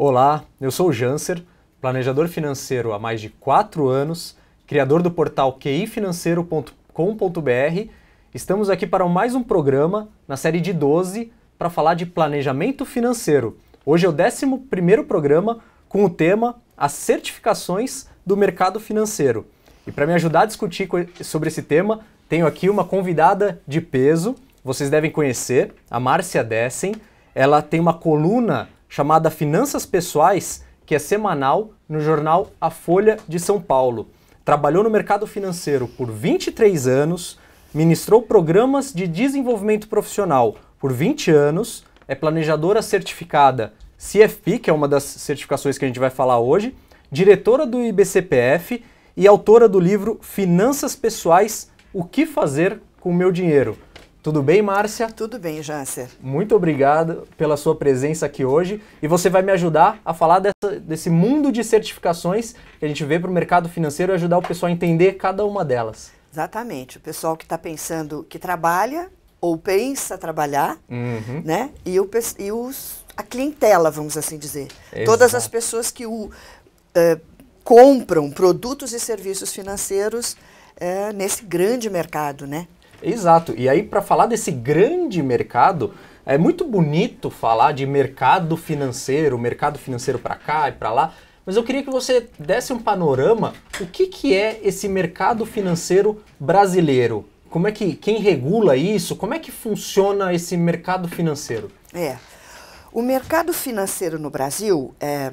Olá, eu sou o Janser, planejador financeiro há mais de 4 anos, criador do portal qifinanceiro.com.br. Estamos aqui para mais um programa na série de 12 para falar de planejamento financeiro. Hoje é o 11 primeiro programa com o tema As certificações do mercado financeiro. E para me ajudar a discutir sobre esse tema, tenho aqui uma convidada de peso, vocês devem conhecer, a Márcia Dessen. Ela tem uma coluna chamada Finanças Pessoais, que é semanal no jornal A Folha de São Paulo. Trabalhou no mercado financeiro por 23 anos, ministrou programas de desenvolvimento profissional por 20 anos, é planejadora certificada CFP, que é uma das certificações que a gente vai falar hoje, diretora do IBCPF e autora do livro Finanças Pessoais: O que fazer com o meu dinheiro. Tudo bem, Márcia? Tudo bem, Jácer. Muito obrigado pela sua presença aqui hoje e você vai me ajudar a falar dessa, desse mundo de certificações que a gente vê para o mercado financeiro e ajudar o pessoal a entender cada uma delas. Exatamente. O pessoal que está pensando que trabalha ou pensa trabalhar, uhum. né? E, o, e os, a clientela, vamos assim dizer. Exato. Todas as pessoas que o, uh, compram produtos e serviços financeiros uh, nesse grande mercado, né? Exato. E aí, para falar desse grande mercado, é muito bonito falar de mercado financeiro, mercado financeiro para cá e para lá, mas eu queria que você desse um panorama o que, que é esse mercado financeiro brasileiro. Como é que quem regula isso? Como é que funciona esse mercado financeiro? É. O mercado financeiro no Brasil é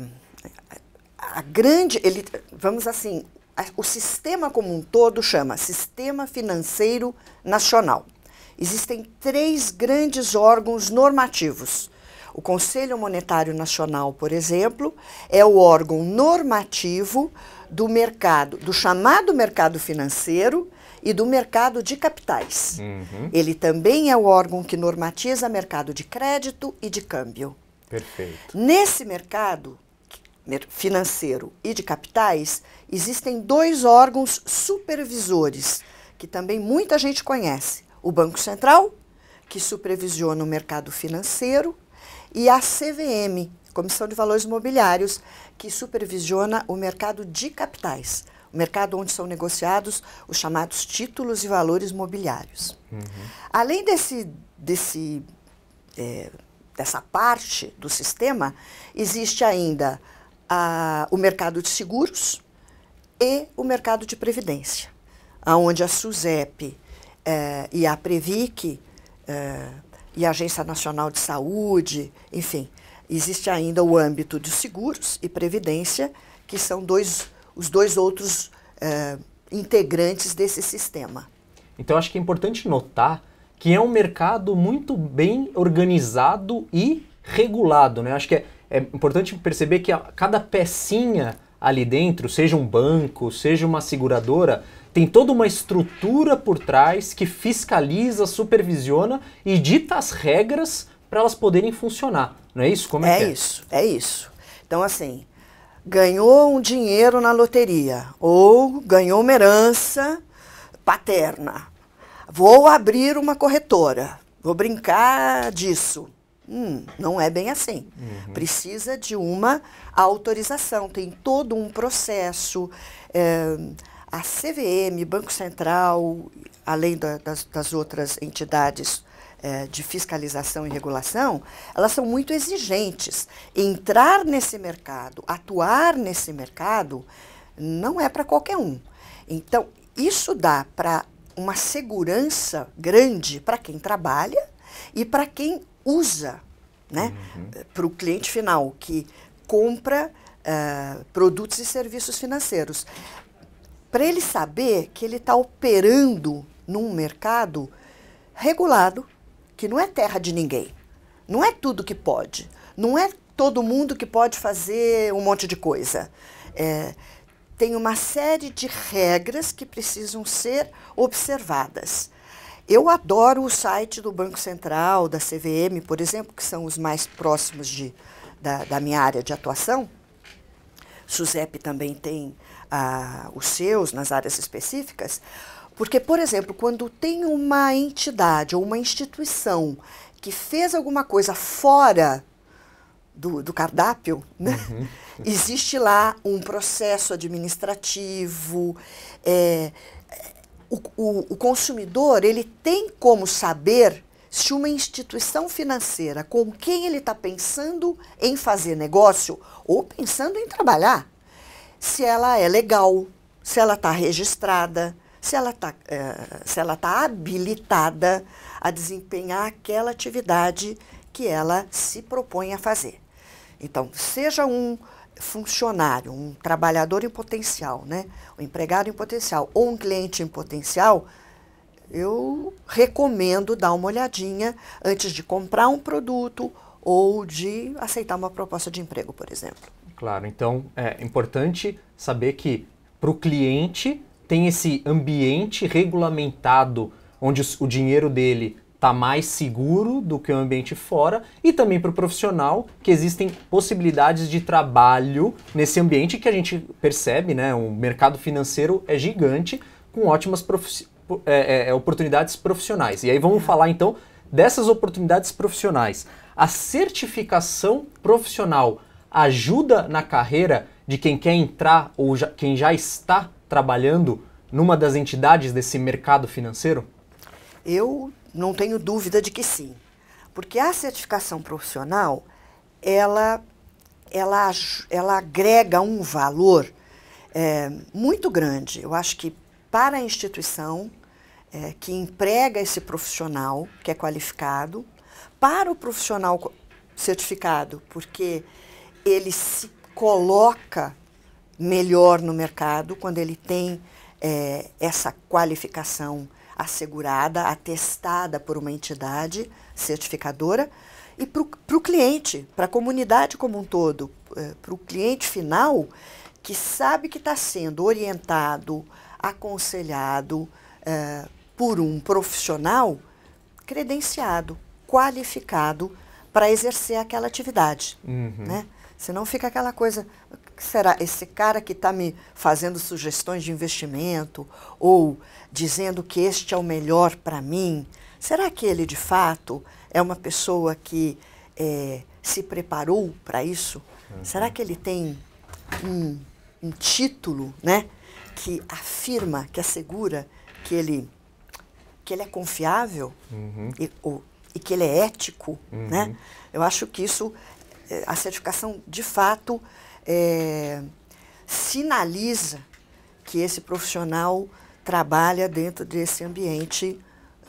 a grande, ele, vamos assim, o sistema como um todo chama Sistema Financeiro Nacional. Existem três grandes órgãos normativos. O Conselho Monetário Nacional, por exemplo, é o órgão normativo do mercado, do chamado mercado financeiro e do mercado de capitais. Uhum. Ele também é o órgão que normatiza mercado de crédito e de câmbio. Perfeito. Nesse mercado, financeiro e de capitais, existem dois órgãos supervisores que também muita gente conhece: o Banco Central, que supervisiona o mercado financeiro, e a CVM, Comissão de Valores Mobiliários, que supervisiona o mercado de capitais, o mercado onde são negociados os chamados títulos e valores mobiliários. Uhum. Além desse, desse é, dessa parte do sistema, existe ainda a, o mercado de seguros e o mercado de previdência, aonde a SUSEP eh, e a Previc eh, e a Agência Nacional de Saúde, enfim, existe ainda o âmbito de seguros e previdência, que são dois, os dois outros eh, integrantes desse sistema. Então, acho que é importante notar que é um mercado muito bem organizado e regulado, né? Acho que é é importante perceber que a, cada pecinha ali dentro, seja um banco, seja uma seguradora, tem toda uma estrutura por trás que fiscaliza, supervisiona e dita as regras para elas poderem funcionar. Não é isso? Como é, é, é? isso, é isso. Então, assim, ganhou um dinheiro na loteria ou ganhou uma herança paterna. Vou abrir uma corretora. Vou brincar disso. Hum, não é bem assim. Uhum. Precisa de uma autorização, tem todo um processo. É, a CVM, Banco Central, além da, das, das, outras entidades é, de fiscalização e regulação, elas são muito exigentes. Entrar nesse mercado, atuar nesse mercado, não é para qualquer um. Então, isso dá para uma segurança grande para quem trabalha e para quem usa né, uhum. para o cliente final, que compra uh, produtos e serviços financeiros. Para ele saber que ele está operando num mercado regulado, que não é terra de ninguém. Não é tudo que pode. Não é todo mundo que pode fazer um monte de coisa. É, tem uma série de regras que precisam ser observadas. Eu adoro o site do Banco Central, da CVM, por exemplo, que são os mais próximos de, da, da minha área de atuação. Suzepe também tem ah, os seus nas áreas específicas. Porque, por exemplo, quando tem uma entidade ou uma instituição que fez alguma coisa fora do, do cardápio, né? uhum. existe lá um processo administrativo. É, o, o, o consumidor ele tem como saber se uma instituição financeira com quem ele está pensando em fazer negócio ou pensando em trabalhar, se ela é legal, se ela está registrada, se ela está eh, se ela tá habilitada a desempenhar aquela atividade que ela se propõe a fazer. Então, seja um funcionário, um trabalhador em potencial, né? um empregado em potencial ou um cliente em potencial, eu recomendo dar uma olhadinha antes de comprar um produto ou de aceitar uma proposta de emprego, por exemplo. Claro, então é importante saber que para o cliente tem esse ambiente regulamentado onde o dinheiro dele tá mais seguro do que o ambiente fora e também para o profissional que existem possibilidades de trabalho nesse ambiente que a gente percebe, né? O mercado financeiro é gigante com ótimas profi é, é, é, oportunidades profissionais. E aí vamos é. falar então dessas oportunidades profissionais. A certificação profissional ajuda na carreira de quem quer entrar ou já, quem já está trabalhando numa das entidades desse mercado financeiro? Eu não tenho dúvida de que sim. Porque a certificação profissional, ela, ela, ela agrega um valor é, muito grande. Eu acho que para a instituição é, que emprega esse profissional que é qualificado, para o profissional certificado, porque ele se coloca melhor no mercado quando ele tem é, essa qualificação assegurada, atestada por uma entidade certificadora, e para o cliente, para a comunidade como um todo, é, para o cliente final, que sabe que está sendo orientado, aconselhado é, por um profissional credenciado, qualificado para exercer aquela atividade. Uhum. Né? Senão fica aquela coisa, que será esse cara que está me fazendo sugestões de investimento ou dizendo que este é o melhor para mim? Será que ele de fato é uma pessoa que é, se preparou para isso? Uhum. Será que ele tem um, um título, né, que afirma, que assegura que ele que ele é confiável uhum. e, ou, e, que ele é ético, né? uhum. né? Eu acho que isso, é, a certificação de fato é, sinaliza que esse profissional trabalha dentro desse ambiente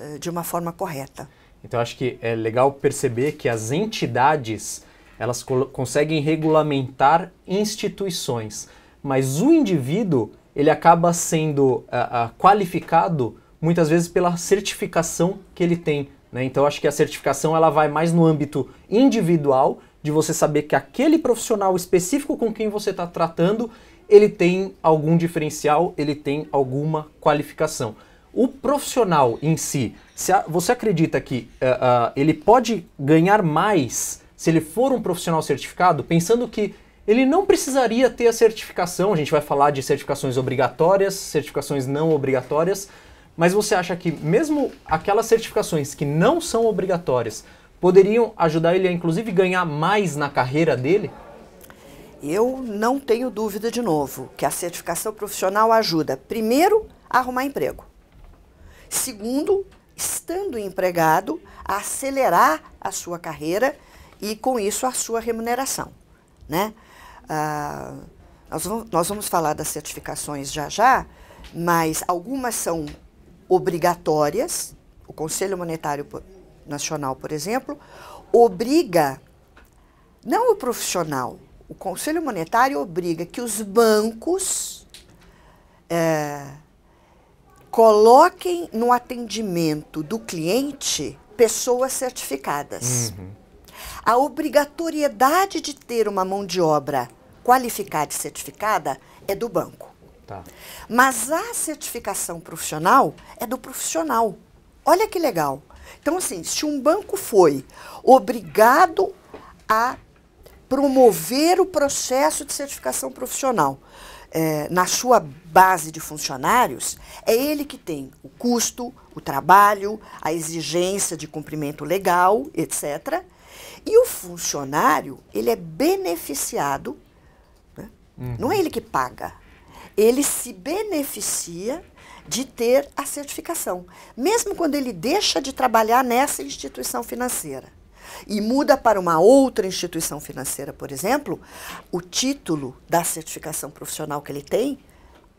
é, de uma forma correta. Então acho que é legal perceber que as entidades elas conseguem regulamentar instituições, mas o indivíduo ele acaba sendo uh, uh, qualificado muitas vezes pela certificação que ele tem. Né? Então acho que a certificação ela vai mais no âmbito individual de você saber que aquele profissional específico com quem você está tratando, ele tem algum diferencial, ele tem alguma qualificação. O profissional em si, se a, você acredita que uh, uh, ele pode ganhar mais se ele for um profissional certificado, pensando que ele não precisaria ter a certificação, a gente vai falar de certificações obrigatórias, certificações não obrigatórias, mas você acha que mesmo aquelas certificações que não são obrigatórias, poderiam ajudar ele a, inclusive, ganhar mais na carreira dele? Eu não tenho dúvida, de novo, que a certificação profissional ajuda, primeiro, a arrumar emprego. Segundo, estando empregado, a acelerar a sua carreira e, com isso, a sua remuneração. Né? Ah, nós, vamos, nós vamos falar das certificações já já, mas algumas são obrigatórias, o Conselho Monetário Nacional, por exemplo, obriga, não o profissional, o Conselho Monetário obriga que os bancos é, coloquem no atendimento do cliente pessoas certificadas. Uhum. A obrigatoriedade de ter uma mão de obra qualificada e certificada é do banco. Tá. Mas a certificação profissional é do profissional. Olha que legal. Então, assim, se um banco foi obrigado a promover o processo de certificação profissional é, na sua base de funcionários, é ele que tem o custo, o trabalho, a exigência de cumprimento legal, etc. E o funcionário, ele é beneficiado, né? uhum. não é ele que paga, ele se beneficia de ter a certificação, mesmo quando ele deixa de trabalhar nessa instituição financeira e muda para uma outra instituição financeira, por exemplo, o título da certificação profissional que ele tem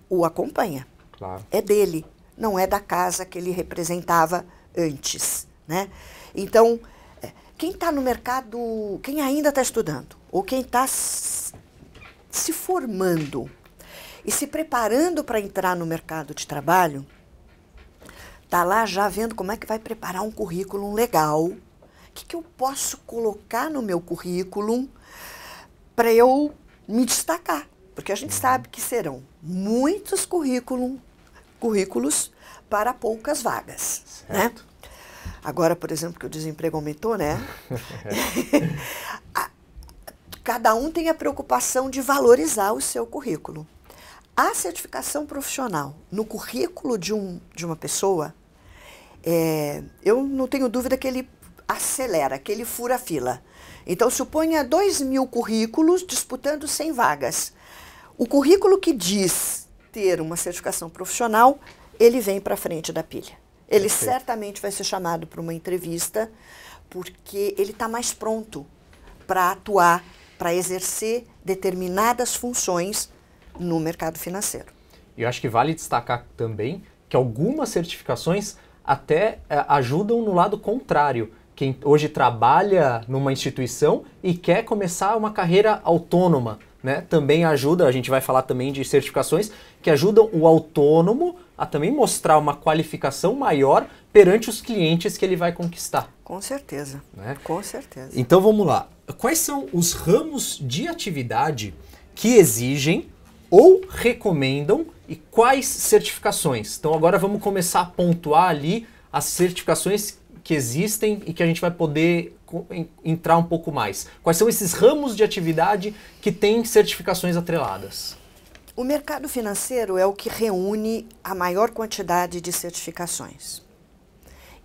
o acompanha. Claro. É dele, não é da casa que ele representava antes, né? Então, é, quem está no mercado, quem ainda está estudando ou quem está se formando e se preparando para entrar no mercado de trabalho, está lá já vendo como é que vai preparar um currículo legal, o que, que eu posso colocar no meu currículo para eu me destacar. Porque a gente uhum. sabe que serão muitos currículo, currículos para poucas vagas. Né? Certo. Né? Agora, por exemplo, que o desemprego aumentou, né? Cada um tem a preocupação de valorizar o seu currículo. A certificação profissional no currículo de, um, de uma pessoa, é, eu não tenho dúvida que ele acelera, que ele fura a fila. Então, suponha 2 mil currículos disputando 100 vagas. O currículo que diz ter uma certificação profissional, ele vem para frente da pilha. Ele Perfeito. certamente vai ser chamado para uma entrevista, porque ele está mais pronto para atuar, para exercer determinadas funções no mercado financeiro. E eu acho que vale destacar também que algumas certificações até eh, ajudam no lado contrário. Quem hoje trabalha numa instituição e quer começar uma carreira autônoma, né? Também ajuda, a gente vai falar também de certificações que ajudam o autônomo a também mostrar uma qualificação maior perante os clientes que ele vai conquistar. Com certeza. Né? Com certeza. Então vamos lá. Quais são os ramos de atividade que exigem ou recomendam e quais certificações. Então agora vamos começar a pontuar ali as certificações que existem e que a gente vai poder entrar um pouco mais. Quais são esses ramos de atividade que têm certificações atreladas? O mercado financeiro é o que reúne a maior quantidade de certificações.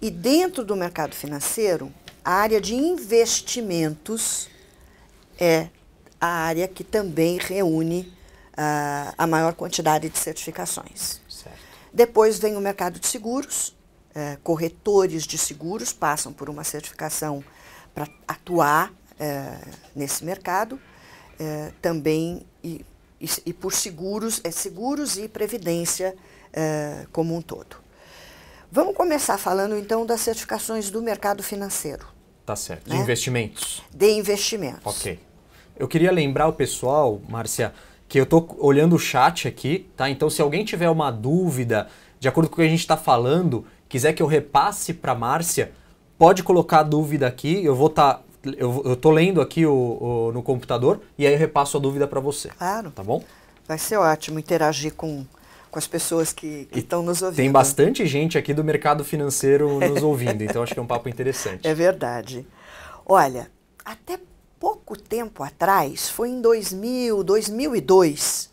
E dentro do mercado financeiro, a área de investimentos é a área que também reúne uh, a maior quantidade de certificações. Certo. Depois vem o mercado de seguros, uh, corretores de seguros passam por uma certificação para atuar é, nesse mercado, é, também e, e, e, por seguros, é seguros e previdência como um todo. Vamos começar falando então das certificações do mercado financeiro. Tá certo. Né? De investimentos. De investimentos. Ok. Eu queria lembrar o pessoal, Márcia, que eu tô olhando o chat aqui, tá? Então se alguém tiver uma dúvida, de acordo com o que a gente está falando, quiser que eu repasse para Márcia, pode colocar a dúvida aqui, eu vou estar tá, eu, eu tô lendo aqui o, o, no computador e aí eu repasso a dúvida para você. Claro. Tá bom? Vai ser ótimo interagir com, com as pessoas que estão nos ouvindo. Tem bastante gente aqui do mercado financeiro nos ouvindo, então acho que é um papo interessante. É verdade. Olha, até pouco tempo atrás, foi em 2000, 2002,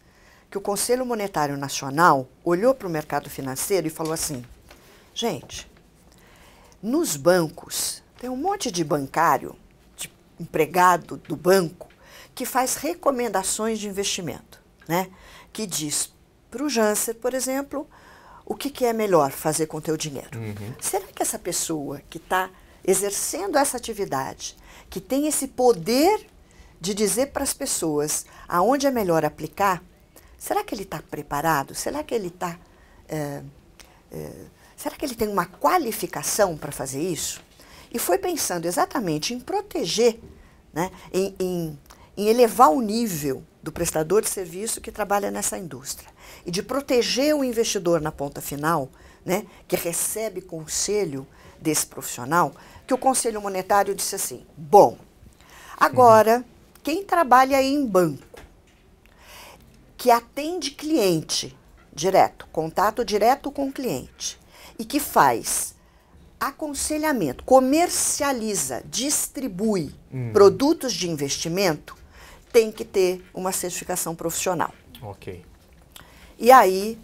que o Conselho Monetário Nacional olhou para o mercado financeiro e falou assim: gente, nos bancos, tem um monte de bancário, de empregado do banco, que faz recomendações de investimento, né? Que diz para o Janser, por exemplo, o que, que, é melhor fazer com o teu dinheiro. Uhum. Será que essa pessoa que está exercendo essa atividade que tem esse poder de dizer para as pessoas aonde é melhor aplicar, será que ele está preparado? Será que ele está. É, é, será que ele tem uma qualificação para fazer isso? E foi pensando exatamente em proteger, né, em, em, em elevar o nível do prestador de serviço que trabalha nessa indústria e de proteger o investidor na ponta final, né, que recebe conselho desse profissional, que o Conselho Monetário disse assim: bom, agora, quem trabalha em banco, que atende cliente direto, contato direto com o cliente, e que faz aconselhamento, comercializa, distribui hum. produtos de investimento, tem que ter uma certificação profissional. Ok. E aí,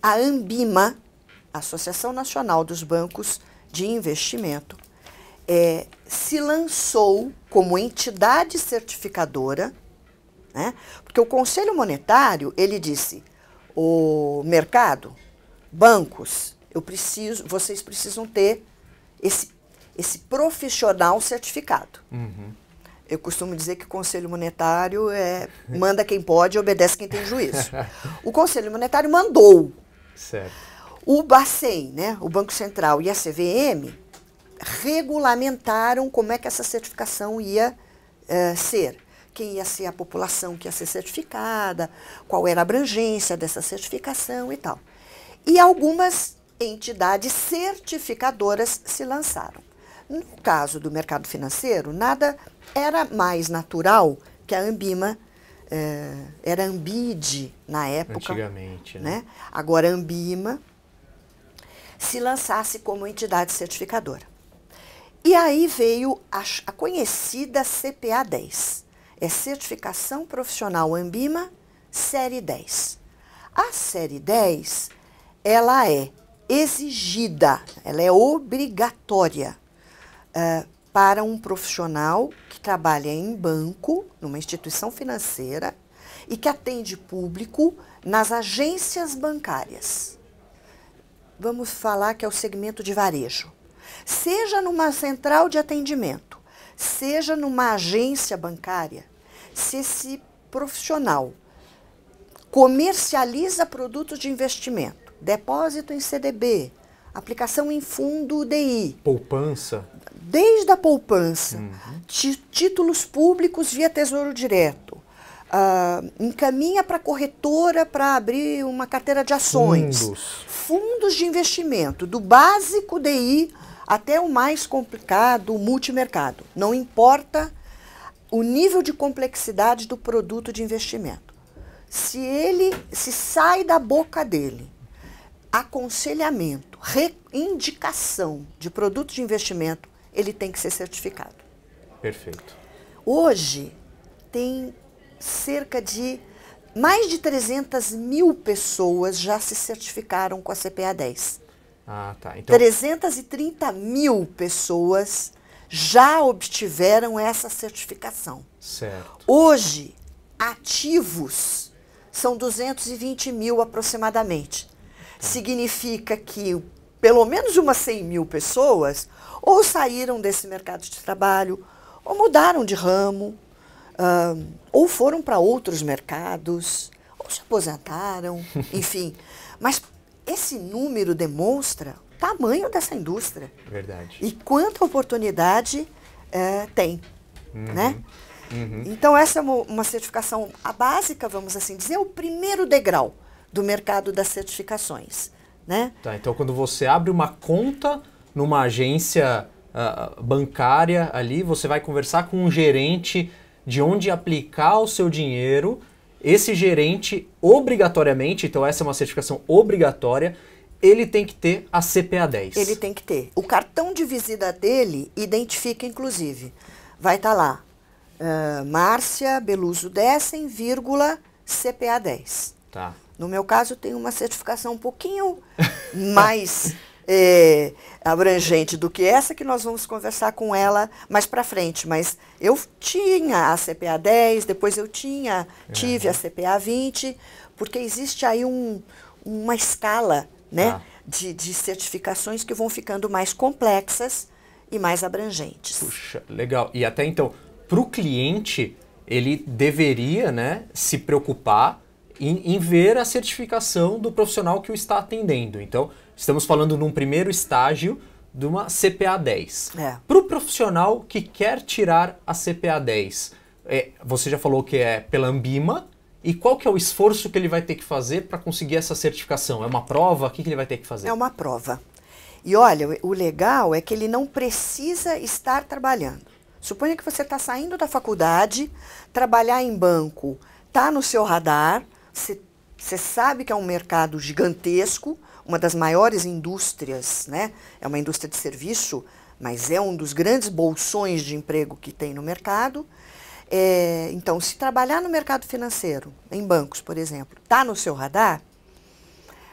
a Ambima, Associação Nacional dos Bancos de Investimento, é, se lançou como entidade certificadora, né? porque o Conselho Monetário, ele disse, o mercado, bancos, eu preciso, vocês precisam ter esse, esse profissional certificado. Uhum. Eu costumo dizer que o Conselho Monetário é, manda quem pode e obedece quem tem juízo. o Conselho Monetário mandou. Certo. O Bacen, né, o Banco Central e a CVM regulamentaram como é que essa certificação ia eh, ser. Quem ia ser a população que ia ser certificada, qual era a abrangência dessa certificação e tal. E algumas entidades certificadoras se lançaram. No caso do mercado financeiro, nada era mais natural que a Ambima eh, era Ambide na época. Antigamente. Né? né? Agora Ambima se lançasse como entidade certificadora. E aí veio a, a conhecida CPA 10, é Certificação Profissional Ambima Série 10. A Série 10, ela é exigida, ela é obrigatória uh, para um profissional que trabalha em banco, numa instituição financeira, e que atende público nas agências bancárias. Vamos falar que é o segmento de varejo seja numa central de atendimento, seja numa agência bancária, se esse profissional comercializa produtos de investimento, depósito em CDB, aplicação em fundo UDI, poupança, desde a poupança, uhum. títulos públicos via Tesouro Direto, Uh, encaminha para corretora para abrir uma carteira de ações. Fundos. Fundos de investimento, do básico DI até o mais complicado, o multimercado. Não importa o nível de complexidade do produto de investimento. Se ele se sai da boca dele, aconselhamento, indicação de produto de investimento, ele tem que ser certificado. Perfeito. Hoje tem cerca de mais de 300 mil pessoas já se certificaram com a CPA 10. Ah, tá. Então... 330 mil pessoas já obtiveram essa certificação. Certo. Hoje, ativos são 220 mil aproximadamente. Tá. Significa que pelo menos umas 100 mil pessoas ou saíram desse mercado de trabalho, ou mudaram de ramo, ou foram para outros mercados, ou se aposentaram, enfim. Mas esse número demonstra o tamanho dessa indústria. Verdade. E quanta oportunidade é, tem, uhum. né? Uhum. Então, essa é uma certificação a básica, vamos assim dizer, o primeiro degrau do mercado das certificações. Né? Tá, então, quando você abre uma conta numa agência uh, bancária ali, você vai conversar com um gerente de onde aplicar o seu dinheiro esse gerente, obrigatoriamente, então essa é uma certificação obrigatória, ele tem que ter a CPA 10. Ele tem que ter. O cartão de visita dele identifica, inclusive. Vai estar tá lá, uh, Márcia Beluso Dessen, vírgula, CPA 10. Tá. No meu caso, tem uma certificação um pouquinho mais é, abrangente do que essa que nós vamos conversar com ela mais para frente. Mas eu tinha a CPA 10, depois eu tinha, é. tive a CPA 20, porque existe aí um, uma escala né, ah. de, de certificações que vão ficando mais complexas e mais abrangentes. Puxa, legal. E até então, para o cliente, ele deveria né, se preocupar em, em ver a certificação do profissional que o está atendendo. Então, Estamos falando num primeiro estágio de uma CPA 10. É. Para o profissional que quer tirar a CPA 10, é, você já falou que é pela Ambima, e qual que é o esforço que ele vai ter que fazer para conseguir essa certificação? É uma prova? O que, que ele vai ter que fazer? É uma prova. E olha, o legal é que ele não precisa estar trabalhando. Suponha que você está saindo da faculdade, trabalhar em banco está no seu radar, você sabe que é um mercado gigantesco, uma das maiores indústrias, né? é uma indústria de serviço, mas é um dos grandes bolsões de emprego que tem no mercado. É, então, se trabalhar no mercado financeiro, em bancos, por exemplo, está no seu radar,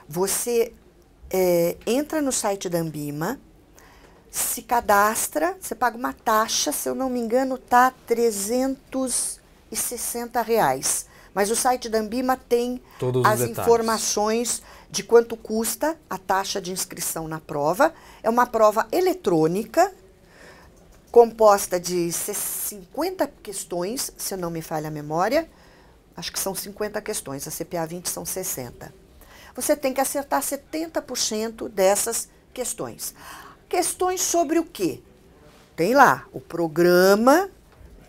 você é, entra no site da Ambima, se cadastra, você paga uma taxa, se eu não me engano, tá 360 reais. Mas o site da Ambima tem Todos as informações de quanto custa a taxa de inscrição na prova. É uma prova eletrônica, composta de 50 questões, se não me falha a memória. Acho que são 50 questões, a CPA 20 são 60. Você tem que acertar 70% dessas questões. Questões sobre o quê? Tem lá o programa,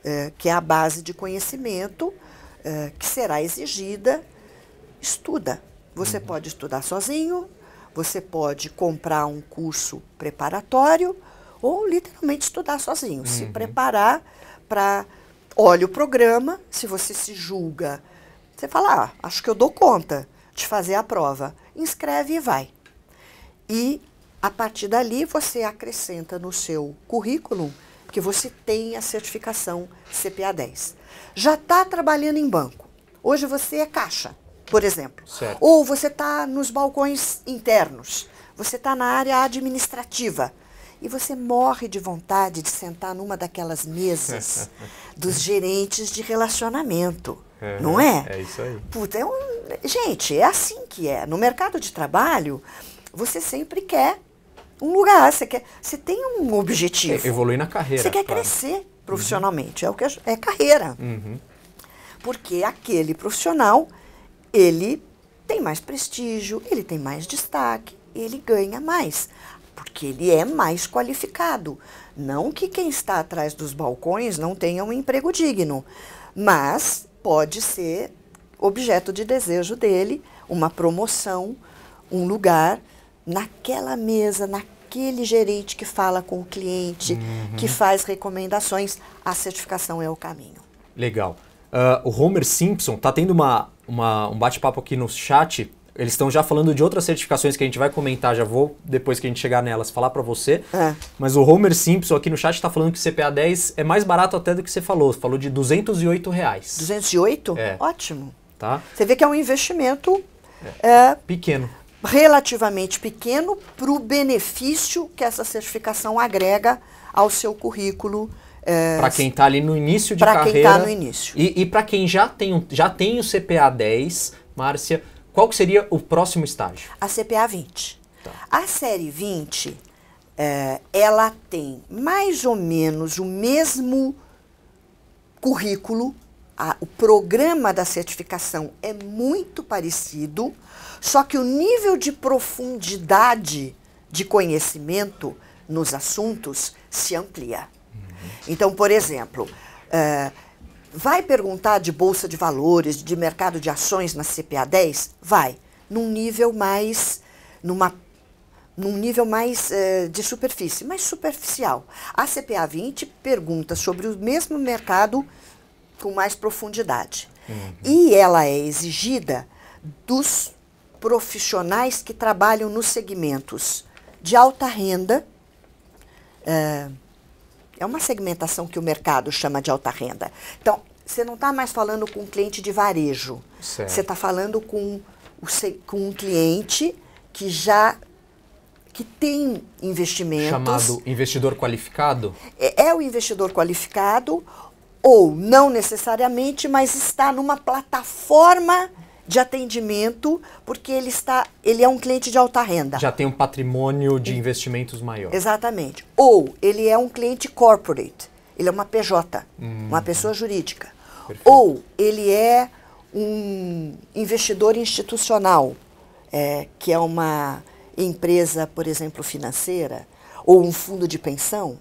é, que é a base de conhecimento, é, que será exigida. Estuda, você uhum. pode estudar sozinho, você pode comprar um curso preparatório ou literalmente estudar sozinho, uhum. se preparar para. Olha o programa, se você se julga, você fala, ah, acho que eu dou conta de fazer a prova. Inscreve e vai. E a partir dali você acrescenta no seu currículo que você tem a certificação CPA 10. Já está trabalhando em banco. Hoje você é caixa por exemplo. Certo. Ou você está nos balcões internos, você está na área administrativa e você morre de vontade de sentar numa daquelas mesas dos gerentes de relacionamento. É, não é? É isso aí. Puta, é um... Gente, é assim que é. No mercado de trabalho, você sempre quer um lugar, você quer. Você tem um objetivo. É, evoluir na carreira. Você quer claro. crescer uhum. profissionalmente. Uhum. É o que é, é carreira. Uhum. Porque aquele profissional ele tem mais prestígio, ele tem mais destaque, ele ganha mais, porque ele é mais qualificado. Não que quem está atrás dos balcões não tenha um emprego digno, mas pode ser objeto de desejo dele uma promoção, um lugar naquela mesa, naquele gerente que fala com o cliente, uhum. que faz recomendações. A certificação é o caminho. Legal. Uh, o Homer Simpson tá tendo uma, uma um bate-papo aqui no chat. Eles estão já falando de outras certificações que a gente vai comentar, já vou, depois que a gente chegar nelas, falar para você. É. Mas o Homer Simpson aqui no chat está falando que o CPA 10 é mais barato até do que você falou. falou de 208 reais. 208? É. Ótimo. Tá. Você vê que é um investimento... É. é pequeno relativamente pequeno para o benefício que essa certificação agrega ao seu currículo é, para quem está ali no início de tá carreira. Para quem está no início. E, e para quem já tem, já tem o CPA 10, Márcia, qual seria o próximo estágio? A CPA 20. Tá. A série 20, é, ela tem mais ou menos o mesmo currículo, a, o programa da certificação é muito parecido, só que o nível de profundidade de conhecimento nos assuntos se amplia. Então, por exemplo, uh, vai perguntar de bolsa de valores, de mercado de ações na CPA 10? Vai. Num nível mais. numa num nível mais eh, de superfície, mais superficial. A CPA 20 pergunta sobre o mesmo mercado com mais profundidade. Uhum. E ela é exigida dos profissionais que trabalham nos segmentos de alta renda, eh, é uma segmentação que o mercado chama de alta renda. Então, você não está mais falando com um cliente de varejo. Você está falando com, com um cliente que já que tem investimentos. Chamado investidor qualificado? É, é, o investidor qualificado ou não necessariamente, mas está numa plataforma de atendimento, porque ele está, ele é um cliente de alta renda. Já tem um patrimônio de investimentos maior. Exatamente. Ou ele é um cliente corporate, ele é uma PJ, hum. uma pessoa jurídica. Perfeito. Ou ele é um investidor institucional, é, que é uma empresa, por exemplo, financeira, ou um fundo de pensão,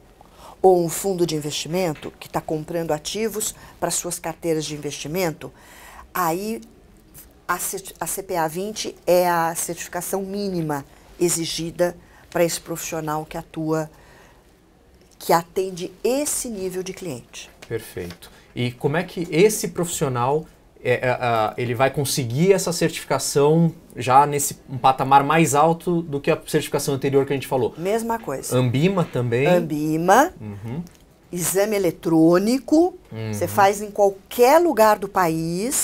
ou um fundo de investimento que está comprando ativos para suas carteiras de investimento. Aí a, a CPA 20 é a certificação mínima exigida para esse profissional que atua, que atende esse nível de cliente. Perfeito. E como é que esse profissional é, é ele vai conseguir essa certificação já nesse um patamar mais alto do que a certificação anterior que a gente falou? Mesma coisa. Ambima também? Ambima. Uhum. Exame eletrônico, uhum. você faz em qualquer lugar do país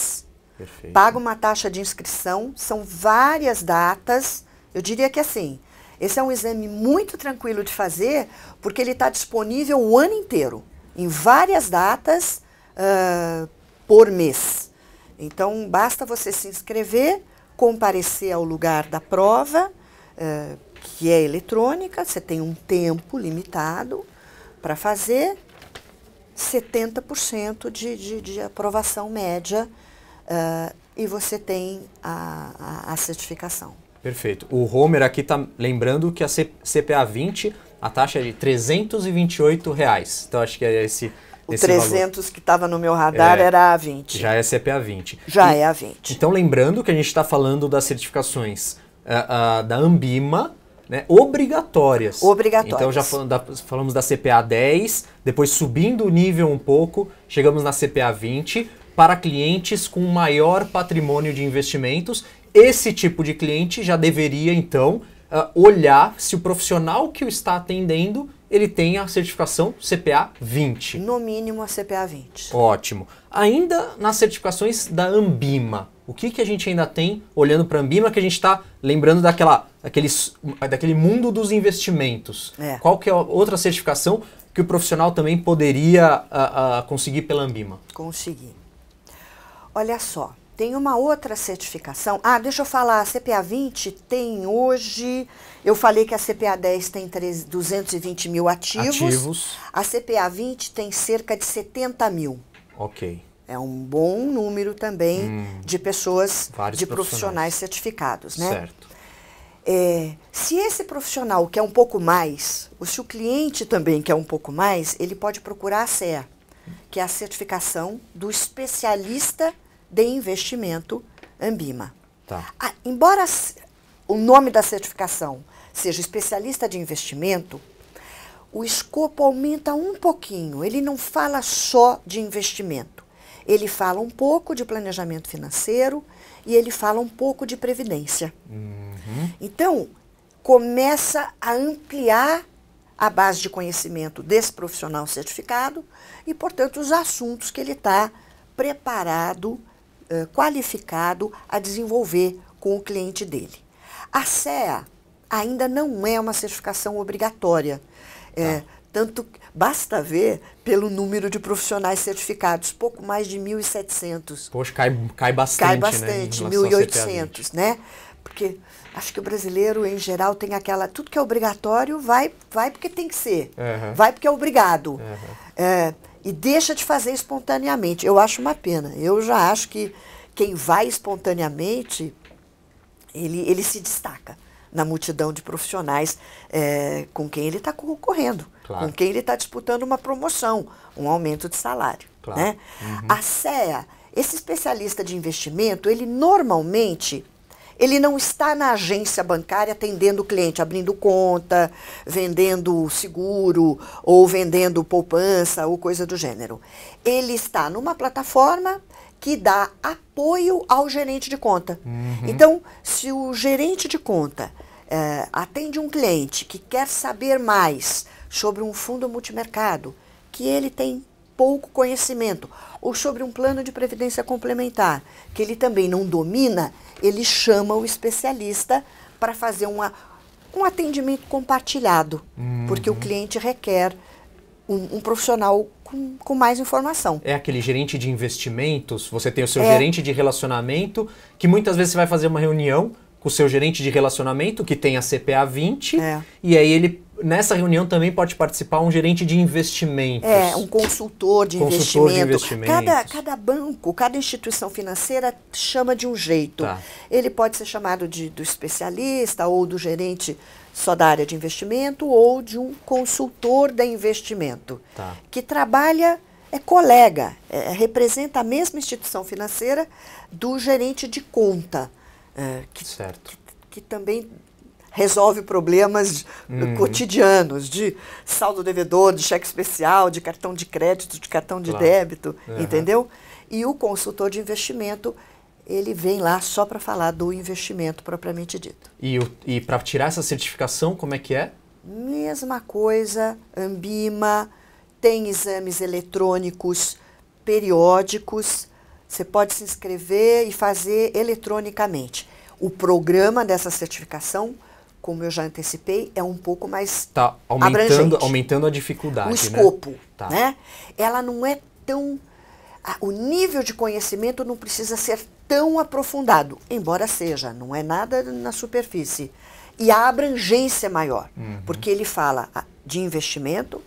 Perfeito. paga uma taxa de inscrição, são várias datas. Eu diria que assim, esse é um exame muito tranquilo de fazer, porque ele está disponível o ano inteiro, em várias datas uh, por mês. Então, basta você se inscrever, comparecer ao lugar da prova, uh, que é eletrônica, você tem um tempo limitado para fazer, 70% de, de, de aprovação média uh, e você tem a, a, a, certificação. Perfeito. O Homer aqui está lembrando que a C, CPA 20, a taxa é de 328 reais. Então acho que é esse o Esse 300 valor. que estava no meu radar é, era a 20. Já é CPA 20. Já e, é a 20. Então, lembrando que a gente está falando das certificações uh, uh, da Ambima, né, obrigatórias. Obrigatórias. Então, já falamos da, falamos da CPA 10, depois subindo o nível um pouco, chegamos na CPA 20 para clientes com maior patrimônio de investimentos. Esse tipo de cliente já deveria, então, ah, olhar se o profissional que o está atendendo ele tem a certificação CPA 20. No mínimo a CPA 20. Ótimo. Ainda nas certificações da Ambima, o que, que a gente ainda tem olhando para a Ambima que a gente está lembrando daquela, daqueles, daquele mundo dos investimentos? É. Qual que é outra certificação que o profissional também poderia ah, ah, conseguir pela Ambima? Conseguir. Olha só, tem uma outra certificação. Ah, deixa eu falar, a CPA 20 tem hoje. Eu falei que a CPA 10 tem 220 mil ativos. ativos. A CPA 20 tem cerca de 70 mil. Ok. É um bom número também hum, de pessoas, de profissionais. profissionais. certificados, né? Certo. É, se esse profissional quer um pouco mais, ou se o cliente também quer um pouco mais, ele pode procurar a CEA, que é a certificação do especialista de investimento Ambima. Tá. Ah, embora o nome da certificação seja especialista de investimento, o escopo aumenta um pouquinho. Ele não fala só de investimento. Ele fala um pouco de planejamento financeiro e ele fala um pouco de previdência. Uhum. Então, começa a ampliar a base de conhecimento desse profissional certificado e, portanto, os assuntos que ele está preparado eh, qualificado a desenvolver com o cliente dele. A CEA ainda não é uma certificação obrigatória. É, Tanto basta ver pelo número de profissionais certificados, pouco mais de 1.700. Poxa, cai, cai bastante. Cai né, bastante, né, 1.800, né? Porque acho que o brasileiro, em geral, tem aquela. Tudo que é obrigatório vai, vai porque tem que ser. Uhum. Vai porque é obrigado. Uhum. É, e deixa de fazer espontaneamente. Eu acho uma pena. Eu já acho que quem vai espontaneamente, ele, ele se destaca na multidão de profissionais é, com quem ele está concorrendo, claro. com quem ele está disputando uma promoção, um aumento de salário. Claro. Né? Uhum. A CEA, esse especialista de investimento, ele normalmente ele não está na agência bancária atendendo o cliente, abrindo conta, vendendo seguro ou vendendo poupança ou coisa do gênero. Ele está numa plataforma que dá apoio ao gerente de conta. Uhum. Então, se o gerente de conta é, atende um cliente que quer saber mais sobre um fundo multimercado, que ele tem pouco conhecimento, ou sobre um plano de previdência complementar, que ele também não domina, ele chama o especialista para fazer uma, um atendimento compartilhado, uhum. porque o cliente requer um, um profissional com, com, mais informação. É aquele gerente de investimentos, você tem o seu é. gerente de relacionamento, que muitas vezes você vai fazer uma reunião com o seu gerente de relacionamento, que tem a CPA 20, é. e aí ele Nessa reunião também pode participar um gerente de investimentos. É, um consultor de consultor investimento. De investimentos. Cada, cada banco, cada instituição financeira chama de um jeito. Tá. Ele pode ser chamado de, do especialista ou do gerente só da área de investimento ou de um consultor de investimento, tá. que trabalha, é colega, é, representa a mesma instituição financeira do gerente de conta, é, que, que, que, também resolve problemas uhum. cotidianos, de saldo devedor, de cheque especial, de cartão de crédito, de cartão de claro. débito, uhum. entendeu? E o consultor de investimento, ele vem lá só para falar do investimento propriamente dito. E, e para tirar essa certificação, como é que é? Mesma coisa, Ambima, tem exames eletrônicos periódicos, você pode se inscrever e fazer eletronicamente. O programa dessa certificação como eu já antecipei, é um pouco mais tá aumentando, abrangente. aumentando a dificuldade, o né? escopo, né? Tá. né? Ela não é tão o nível de conhecimento não precisa ser tão aprofundado, embora seja, não é nada na superfície. E a abrangência é maior, uhum. porque ele fala de investimento,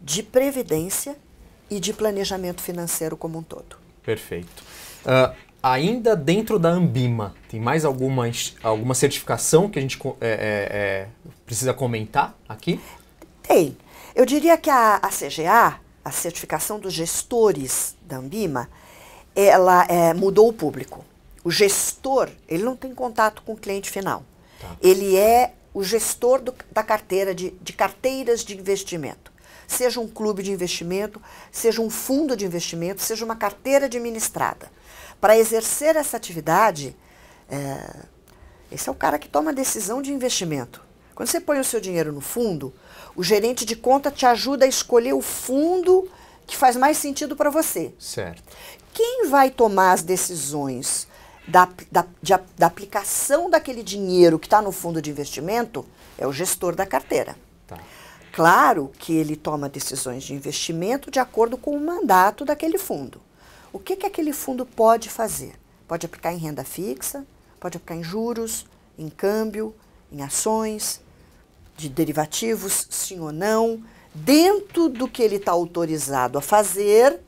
de previdência e de planejamento financeiro como um todo. Perfeito. Uh, ainda dentro da Ambima, tem mais alguma, alguma certificação que a gente é, é, é, precisa comentar aqui? Tem. Eu diria que a, a CGA, a certificação dos gestores da Ambima, ela é, mudou o público. O gestor, ele não tem contato com o cliente final. Tá. Ele é o gestor do, da carteira de, de carteiras de investimento. Seja um clube de investimento, seja um fundo de investimento, seja uma carteira administrada. Para exercer essa atividade, é, esse é o cara que toma a decisão de investimento. Quando você põe o seu dinheiro no fundo, o gerente de conta te ajuda a escolher o fundo que faz mais sentido para você. Certo. Quem vai tomar as decisões da, da, de, da aplicação daquele dinheiro que está no fundo de investimento é o gestor da carteira. Tá. Claro que ele toma decisões de investimento de acordo com o mandato daquele fundo. O que, que aquele fundo pode fazer? Pode aplicar em renda fixa, pode aplicar em juros, em câmbio, em ações, de derivativos, sim ou não. Dentro do que ele está autorizado a fazer,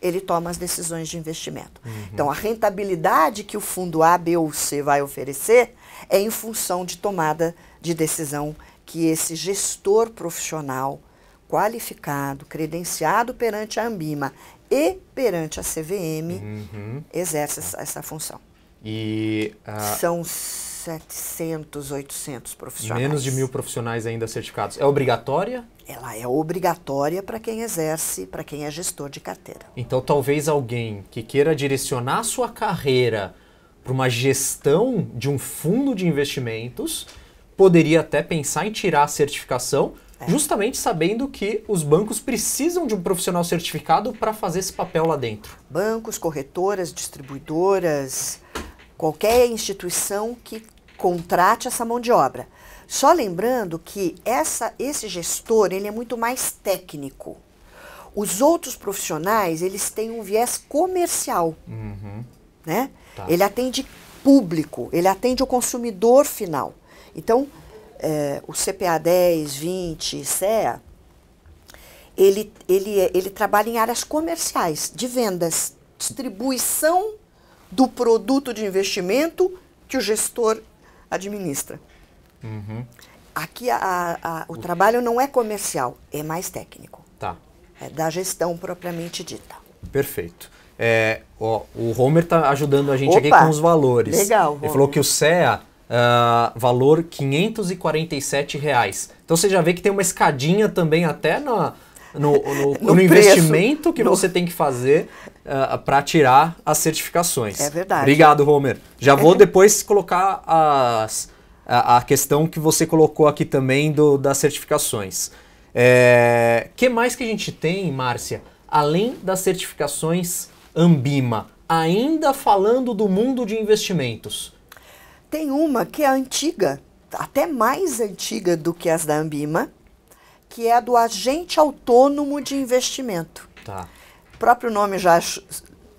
ele toma as decisões de investimento. Uhum. Então, a rentabilidade que o fundo A, B ou C vai oferecer é em função de tomada de decisão que esse gestor profissional qualificado, credenciado perante a Ambima e perante a CVM uhum. exerce essa, essa função. E, uh, São 700, 800 profissionais. Menos de mil profissionais ainda certificados. É obrigatória? Ela é obrigatória para quem exerce, para quem é gestor de carteira. Então, talvez alguém que queira direcionar sua carreira para uma gestão de um fundo de investimentos poderia até pensar em tirar a certificação é. Justamente sabendo que os bancos precisam de um profissional certificado para fazer esse papel lá dentro. Bancos, corretoras, distribuidoras, qualquer instituição que contrate essa mão de obra. Só lembrando que essa, esse gestor ele é muito mais técnico. Os outros profissionais eles têm um viés comercial, uhum. né? Tá. Ele atende público, ele atende o consumidor final. Então é, o CPA 10, 20, CEA, ele, ele, ele trabalha em áreas comerciais, de vendas, distribuição do produto de investimento que o gestor administra. Uhum. Aqui a, a, o trabalho não é comercial, é mais técnico. Tá. É da gestão propriamente dita. Perfeito. É, ó, o Homer está ajudando a gente Opa, aqui com os valores. Legal. Ele falou que o CEA ah, valor R$ 547. Reais. Então você já vê que tem uma escadinha também até no, no, no, no investimento que no... você tem que fazer uh, ah, para tirar as certificações. É verdade. Obrigado, Homer. Já é vou depois colocar as, a, a, questão que você colocou aqui também do, das certificações. É, que mais que a gente tem, Márcia? Além das certificações Ambima, ainda falando do mundo de investimentos, tem uma que é antiga, até mais antiga do que as da Ambima, que é a do agente autônomo de investimento. Tá. O próprio nome já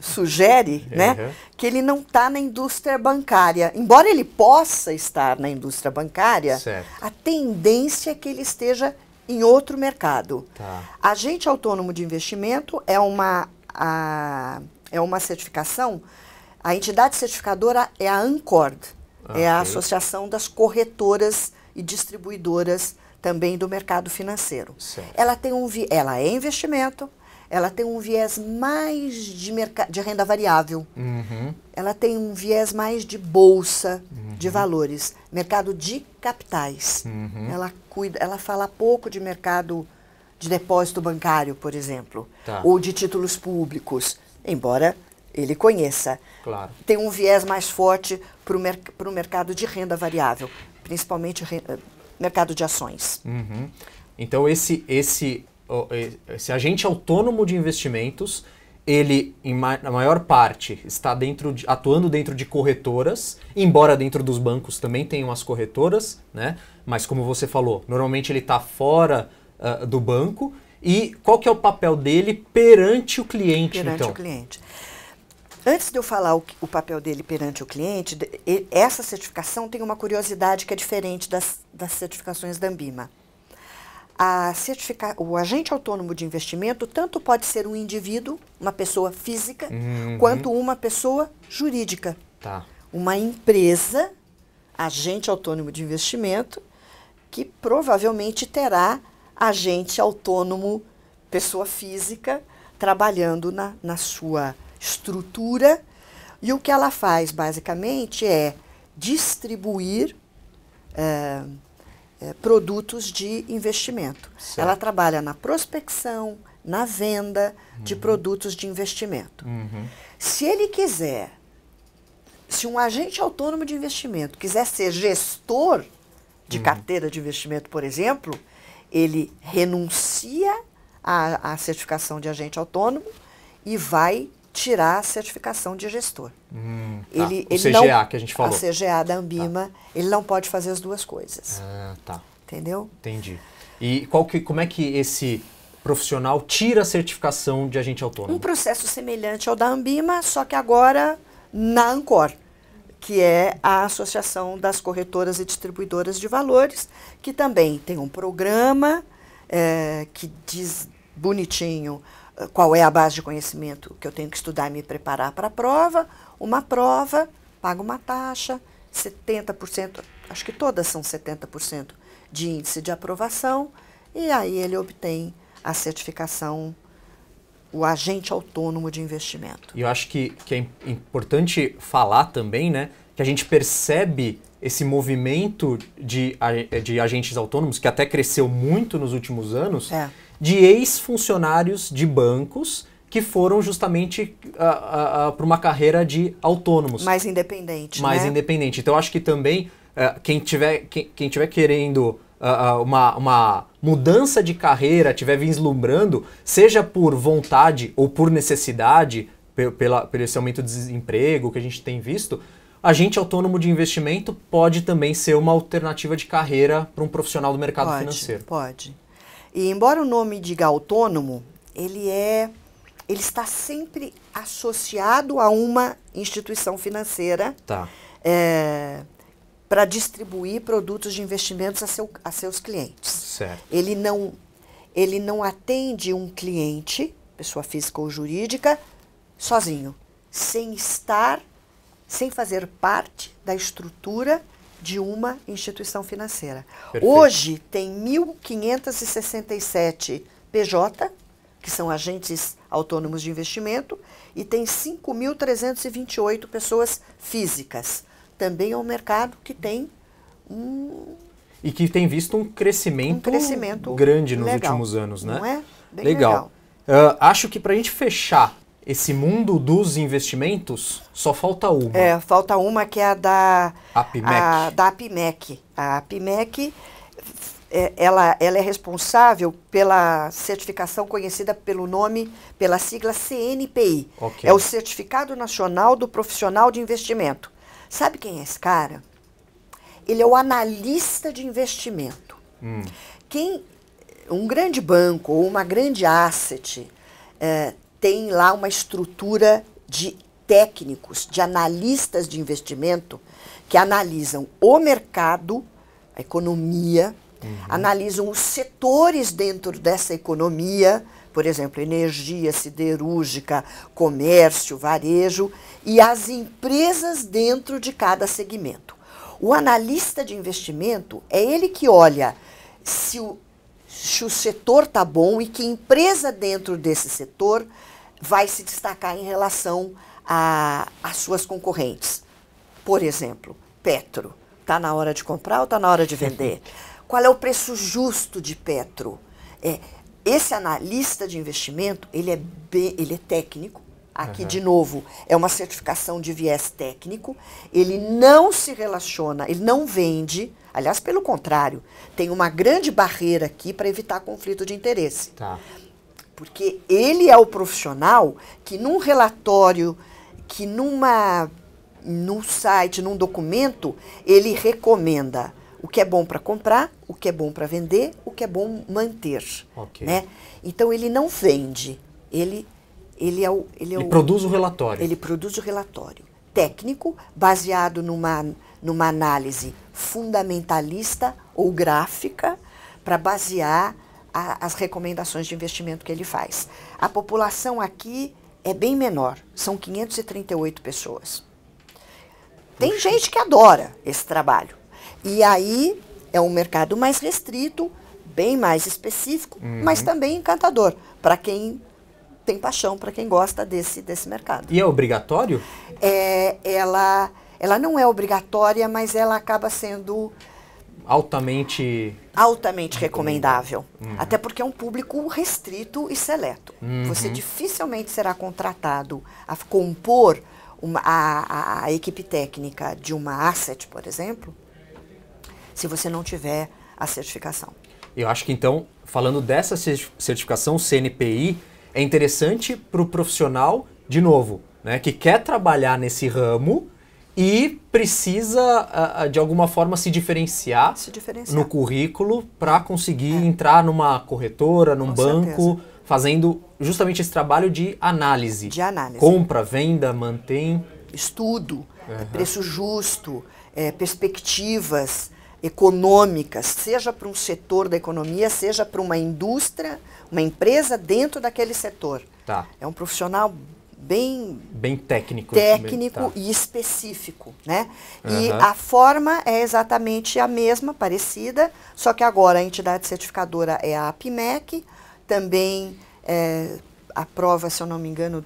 sugere uhum. né, que ele não está na indústria bancária. Embora ele possa estar na indústria bancária, certo. a tendência é que ele esteja em outro mercado. Tá. Agente autônomo de investimento é uma, a, é uma certificação, a entidade certificadora é a ANCORD. Ah, é a Associação das Corretoras e Distribuidoras também do mercado financeiro. Certo. Ela tem um ela é investimento, ela tem um viés mais de, de renda variável. Uhum. Ela tem um viés mais de bolsa uhum. de valores, mercado de capitais. Uhum. Ela cuida, ela fala pouco de mercado de depósito bancário, por exemplo, tá. ou de títulos públicos, embora ele conheça. Claro. Tem um viés mais forte para o mer mercado de renda variável, principalmente eh, mercado de ações. Uhum. Então, esse, esse, esse agente autônomo de investimentos, ele, ma na maior parte, está dentro de, atuando dentro de corretoras, embora dentro dos bancos também tenham as corretoras, né? mas como você falou, normalmente ele está fora uh, do banco. E qual que é o papel dele perante o cliente, perante então? Perante o cliente. Antes de eu falar o, o, papel dele perante o cliente, essa certificação tem uma curiosidade que é diferente das, das certificações da Ambima. A certifica, o agente autônomo de investimento tanto pode ser um indivíduo, uma pessoa física, uhum. quanto uma pessoa jurídica. Tá. Uma empresa, agente autônomo de investimento, que provavelmente terá agente autônomo, pessoa física, trabalhando na, na sua estrutura. E o que ela faz, basicamente, é distribuir é, é, produtos de investimento. Certo. Ela trabalha na prospecção, na venda uhum. de produtos de investimento. Uhum. Se ele quiser, se um agente autônomo de investimento quiser ser gestor de uhum. carteira de investimento, por exemplo, ele renuncia à, à certificação de agente autônomo e vai tirar a certificação de gestor. Hum, tá. ele, o ele CGA não, que a gente falou. A CGA da Ambima, tá. ele não pode fazer as duas coisas. Ah, tá. Entendeu? Entendi. E qual que, como é que esse profissional tira a certificação de agente autônomo? Um processo semelhante ao da Ambima, só que agora na Ancor, que é a Associação das Corretoras e Distribuidoras de Valores, que também tem um programa é, que diz bonitinho ah, qual é a base de conhecimento que eu tenho que estudar e me preparar para a prova, uma prova, pago uma taxa, 70%, acho que todas são 70% de índice de aprovação, e aí ele obtém a certificação, o agente autônomo de investimento. E eu acho que, que é importante falar também, né, que a gente percebe esse movimento de, de agentes autônomos, que até cresceu muito nos últimos anos, é de ex-funcionários de bancos que foram justamente ah, ah, ah, para uma carreira de autônomos. Mais independente. Mais né? independente. Então, eu acho que também uh, quem, tiver, quem, quem tiver querendo uh, uma, uma mudança de carreira, tiver vislumbrando, seja por vontade ou por necessidade, pela, pelo esse aumento de desemprego que a gente tem visto, agente autônomo de investimento pode também ser uma alternativa de carreira para um profissional do mercado pode, financeiro. Pode. E embora o nome diga autônomo, ele é ele está sempre associado a uma instituição financeira tá. é, para distribuir produtos de investimentos a, seu, a seus clientes. Certo. Ele não ele não atende um cliente, pessoa física ou jurídica, sozinho, sem estar, sem fazer parte da estrutura de uma instituição financeira. Perfeito. Hoje tem 1.567 PJ, que são agentes autônomos de investimento, e tem 5.328 pessoas físicas. Também é um mercado que tem um. E que tem visto um crescimento, um crescimento grande nos legal, últimos anos, né? Não é? Bem legal. legal. Uh, acho que para a gente fechar esse mundo dos investimentos, só falta uma. É, falta uma que é a da APMEC. A, da APMEC. A APMEC é, ela, ela é responsável pela certificação conhecida pelo nome, pela sigla CNPI. Okay. É o Certificado Nacional do Profissional de Investimento. Sabe quem é esse cara? Ele é o analista de investimento. Hum. Quem um grande banco ou uma grande asset é, tem lá uma estrutura de técnicos, de analistas de investimento que analisam o mercado, a economia, uhum. analisam os setores dentro dessa economia, por exemplo, energia siderúrgica, comércio, varejo, e as empresas dentro de cada segmento. O analista de investimento é ele que olha se o, se o setor está bom e que empresa dentro desse setor vai se destacar em relação às suas concorrentes. Por exemplo, Petro. Está na hora de comprar ou está na hora de vender? Qual é o preço justo de Petro? É, esse analista de investimento, ele é, bem, ele é técnico. Aqui, uhum. de novo, é uma certificação de viés técnico. Ele não se relaciona, ele não vende. Aliás, pelo contrário, tem uma grande barreira aqui para evitar conflito de interesse. Tá porque ele é o profissional que num relatório, que numa num site, num documento, ele recomenda o que é bom para comprar, o que é bom para vender, o que é bom manter, okay. né? Então ele não vende, ele ele é o ele, é ele o, produz o relatório. Ele produz o relatório técnico baseado numa numa análise fundamentalista ou gráfica para basear a, as recomendações de investimento que ele faz. A população aqui é bem menor, são 538 pessoas. Tem Puxa. gente que adora esse trabalho. E aí é um mercado mais restrito, bem mais específico, uhum. mas também encantador para quem tem paixão, para quem gosta desse, desse mercado. E é obrigatório? É, ela, ela não é obrigatória, mas ela acaba sendo altamente altamente recomendável, uhum. até porque é um público restrito e seleto. Uhum. Você dificilmente será contratado a compor uma, a, a, a, equipe técnica de uma asset, por exemplo, se você não tiver a certificação. Eu acho que então, falando dessa certificação CNPI, é interessante para o profissional, de novo, né, que quer trabalhar nesse ramo e precisa, ah, ah, de alguma forma, se diferenciar, se diferenciar. no currículo para conseguir é. entrar numa corretora, num Com banco, certeza. fazendo justamente esse trabalho de análise. De análise. Compra, venda, mantém. Estudo, uhum. preço justo, é, perspectivas econômicas, seja para um setor da economia, seja para uma indústria, uma empresa dentro daquele setor. Tá. É um profissional bem bem técnico técnico tá. e específico né uhum. e a forma é exatamente a mesma parecida só que agora a entidade certificadora é a APMEC também é, a prova se eu não me engano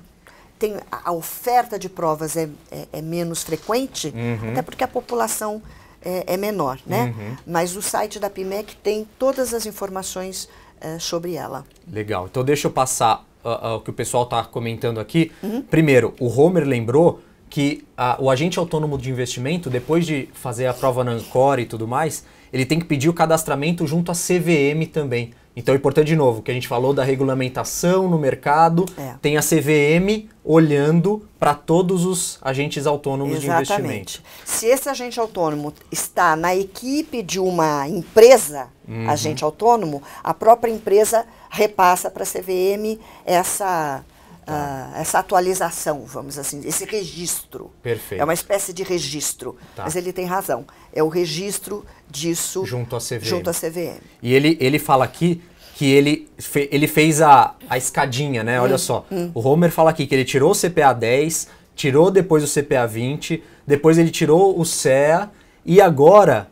tem a oferta de provas é, é, é menos frequente uhum. até porque a população é, é menor né uhum. mas o site da PMEC tem todas as informações é, sobre ela legal então deixa eu passar o que o pessoal está comentando aqui. Uhum. Primeiro, o Homer lembrou que o agente autônomo de investimento, depois de fazer a prova na Ancore e tudo mais, ele tem que pedir o cadastramento junto à CVM também. Então é importante de novo que a gente falou da regulamentação no mercado, é. tem a CVM olhando para todos os agentes autônomos Exatamente. de investimento. Se esse agente autônomo está na equipe de uma empresa, uhum. agente autônomo, a própria empresa repassa para a CVM essa tá. uh, essa atualização, vamos assim, esse registro. Perfeito. É uma espécie de registro. Tá. Mas ele tem razão. É o registro disso junto à CVM. Junto à CVM. E ele, ele fala aqui que ele, fe, ele fez a, a escadinha, né? Hum, Olha só. Hum. O Homer fala aqui que ele tirou o CPA 10, tirou depois o CPA 20, depois ele tirou o CEA e agora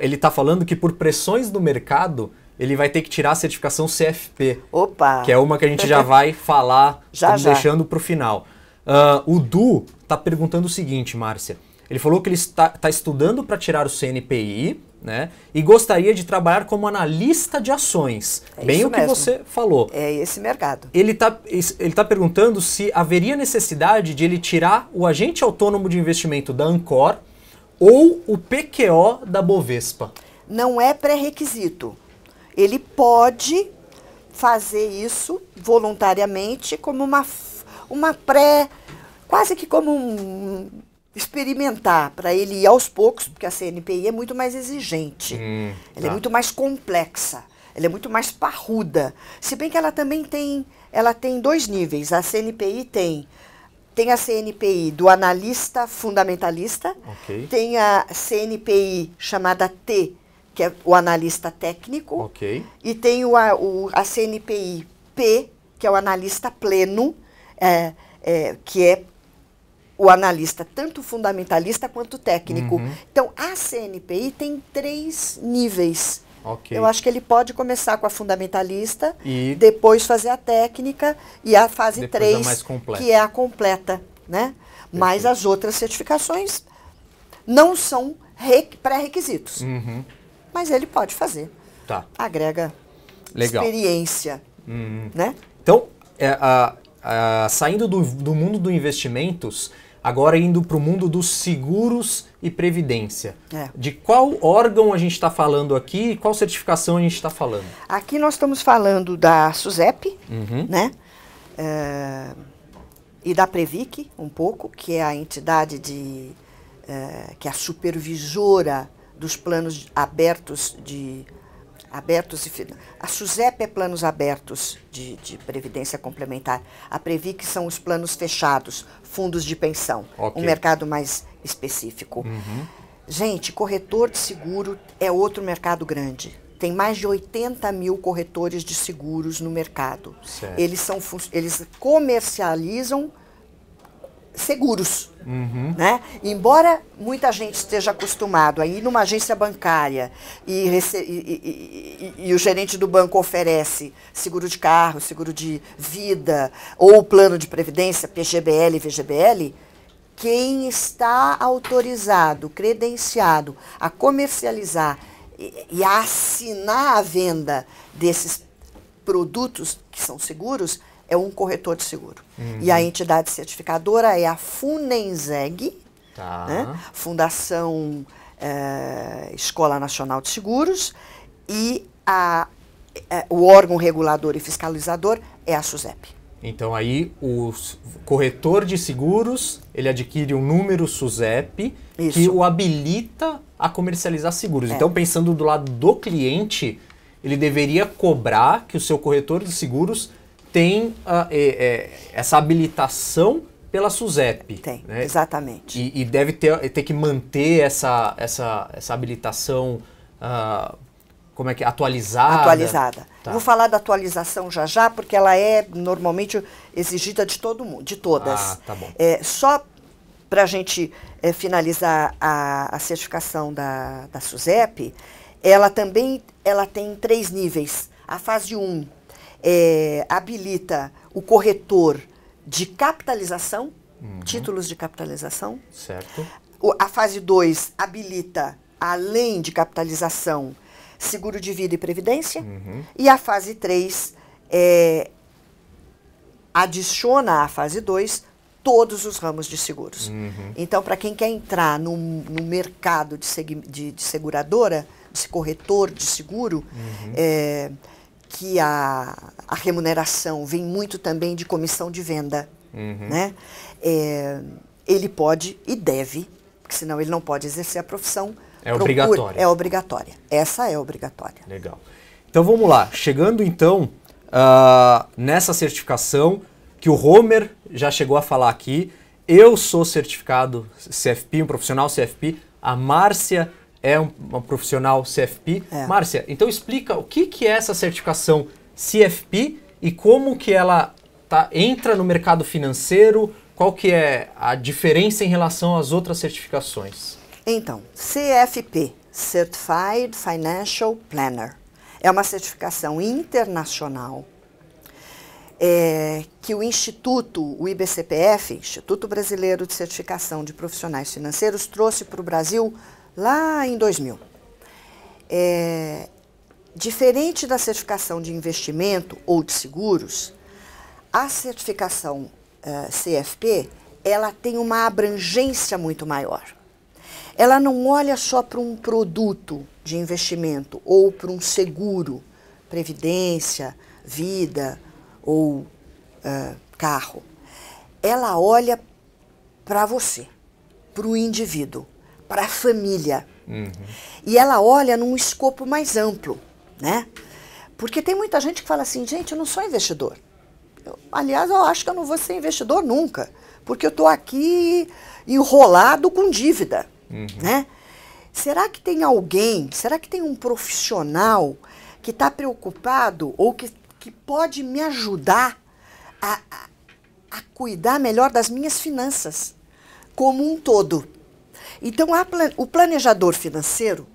ele está falando que por pressões do mercado ele vai ter que tirar a certificação CFP. Opa! Que é uma que a gente já vai falar, já, já. deixando para o final. Uh, o Du está perguntando o seguinte, Márcia. Ele falou que ele está, tá estudando para tirar o CNPI, né? E gostaria de trabalhar como analista de ações. É Bem o que mesmo. você falou. É esse mercado. Ele está ele tá perguntando se haveria necessidade de ele tirar o agente autônomo de investimento da Ancor ou o PQO da Bovespa. Não é pré-requisito. Ele pode fazer isso voluntariamente como uma, uma pré, quase que como um experimentar, para ele ir aos poucos, porque a CNPI é muito mais exigente, hum, tá. ela é tá. muito mais complexa, ela é muito mais parruda. Se bem que ela também tem, ela tem dois níveis. A CNPI tem tem a CNPI do analista fundamentalista, okay. tem a CNPI chamada T que é o analista técnico. Ok. E tem o, a, o, a CNPI P, que é o analista pleno, é, é, que é o analista tanto fundamentalista quanto técnico. Uhum. Então, a CNPI tem três níveis. Okay. Eu acho que ele pode começar com a fundamentalista, e... depois fazer a técnica e a fase 3, que é a completa. Né? Mas as outras certificações não são pré-requisitos. Uhum mas ele pode fazer. Tá. Agrega Legal. experiência. Hum. Né? Então, é, a, a, saindo do, do mundo dos investimentos, agora indo para o mundo dos seguros e previdência. É. De qual órgão a gente está falando aqui e qual certificação a gente está falando? Aqui nós estamos falando da SUSEP, uhum. né? É, e da Previc, um pouco, que é a entidade de, é, que é a supervisora dos planos abertos de abertos e a SUSEP é planos abertos de, de, previdência complementar. A Previc são os planos fechados, fundos de pensão, okay. um mercado mais específico. Uhum. Gente, corretor de seguro é outro mercado grande. Tem mais de 80 mil corretores de seguros no mercado. Certo. Eles, são, eles comercializam seguros. Uhum. Né? Embora muita gente esteja acostumado a ir numa agência bancária e, e, e, e, o gerente do banco oferece seguro de carro, seguro de vida ou plano de previdência, PGBL e VGBL, quem está autorizado, credenciado a comercializar e a assinar a venda desses produtos que são seguros é um corretor de seguro. Uhum. E a entidade certificadora é a Funenzeg, tá. né? Fundação é, Escola Nacional de Seguros, e a, é, o órgão regulador e fiscalizador é a SUSEP. Então aí o corretor de seguros, ele adquire um número SUSEP Isso. que o habilita a comercializar seguros. É. Então pensando do lado do cliente, ele deveria cobrar que o seu corretor de seguros tem a, ah, é, é, essa habilitação pela SUSEP. Tem, né? exatamente. E, e, deve ter, eh, ter que manter essa, essa, essa habilitação, uh, como é que é, atualizada? Atualizada. Tá. Vou falar da atualização já já, porque ela é normalmente exigida de todo mundo, de todas. Ah, tá bom. É, só para a gente é, finalizar a, a certificação da, da SUSEP, ela também ela tem três níveis. A fase 1, é, habilita o corretor de capitalização, uhum. títulos de capitalização. Certo. O, a fase 2 habilita, além de capitalização, seguro de vida e previdência. Uhum. E a fase 3 é, adiciona à fase 2 todos os ramos de seguros. Uhum. Então, para quem quer entrar no, no mercado de, de, de, seguradora, de corretor de seguro, uhum. é, que a, a remuneração vem muito também de comissão de venda, uhum. né? É, ele pode e deve, porque senão ele não pode exercer a profissão. É procura, obrigatória. É obrigatória. Essa é obrigatória. Legal. Então vamos lá. Chegando então uh, nessa certificação que o Homer já chegou a falar aqui, eu sou certificado CFP, um profissional CFP. A Márcia é um, uma profissional CFP. É. Márcia, então explica o que, que é essa certificação CFP e como que ela tá, entra no mercado financeiro, qual que é a diferença em relação às outras certificações? Então, CFP, Certified Financial Planner, é uma certificação internacional é, que o Instituto, o IBCPF, Instituto Brasileiro de Certificação de Profissionais Financeiros, trouxe para o Brasil lá em 2000. É, diferente da certificação de investimento ou de seguros, a certificação uh, é, CFP ela tem uma abrangência muito maior. Ela não olha só para um produto de investimento ou para um seguro, previdência, vida ou uh, carro. Ela olha para você, para o indivíduo para a família. Uhum. E ela olha num escopo mais amplo, né? Porque tem muita gente que fala assim, gente, eu não sou investidor. Eu, aliás, eu acho que eu não vou ser investidor nunca, porque eu estou aqui enrolado com dívida, uhum. né? Será que tem alguém, será que tem um profissional que está preocupado ou que, que pode me ajudar a, a, a cuidar melhor das minhas finanças como um todo? Então, o planejador financeiro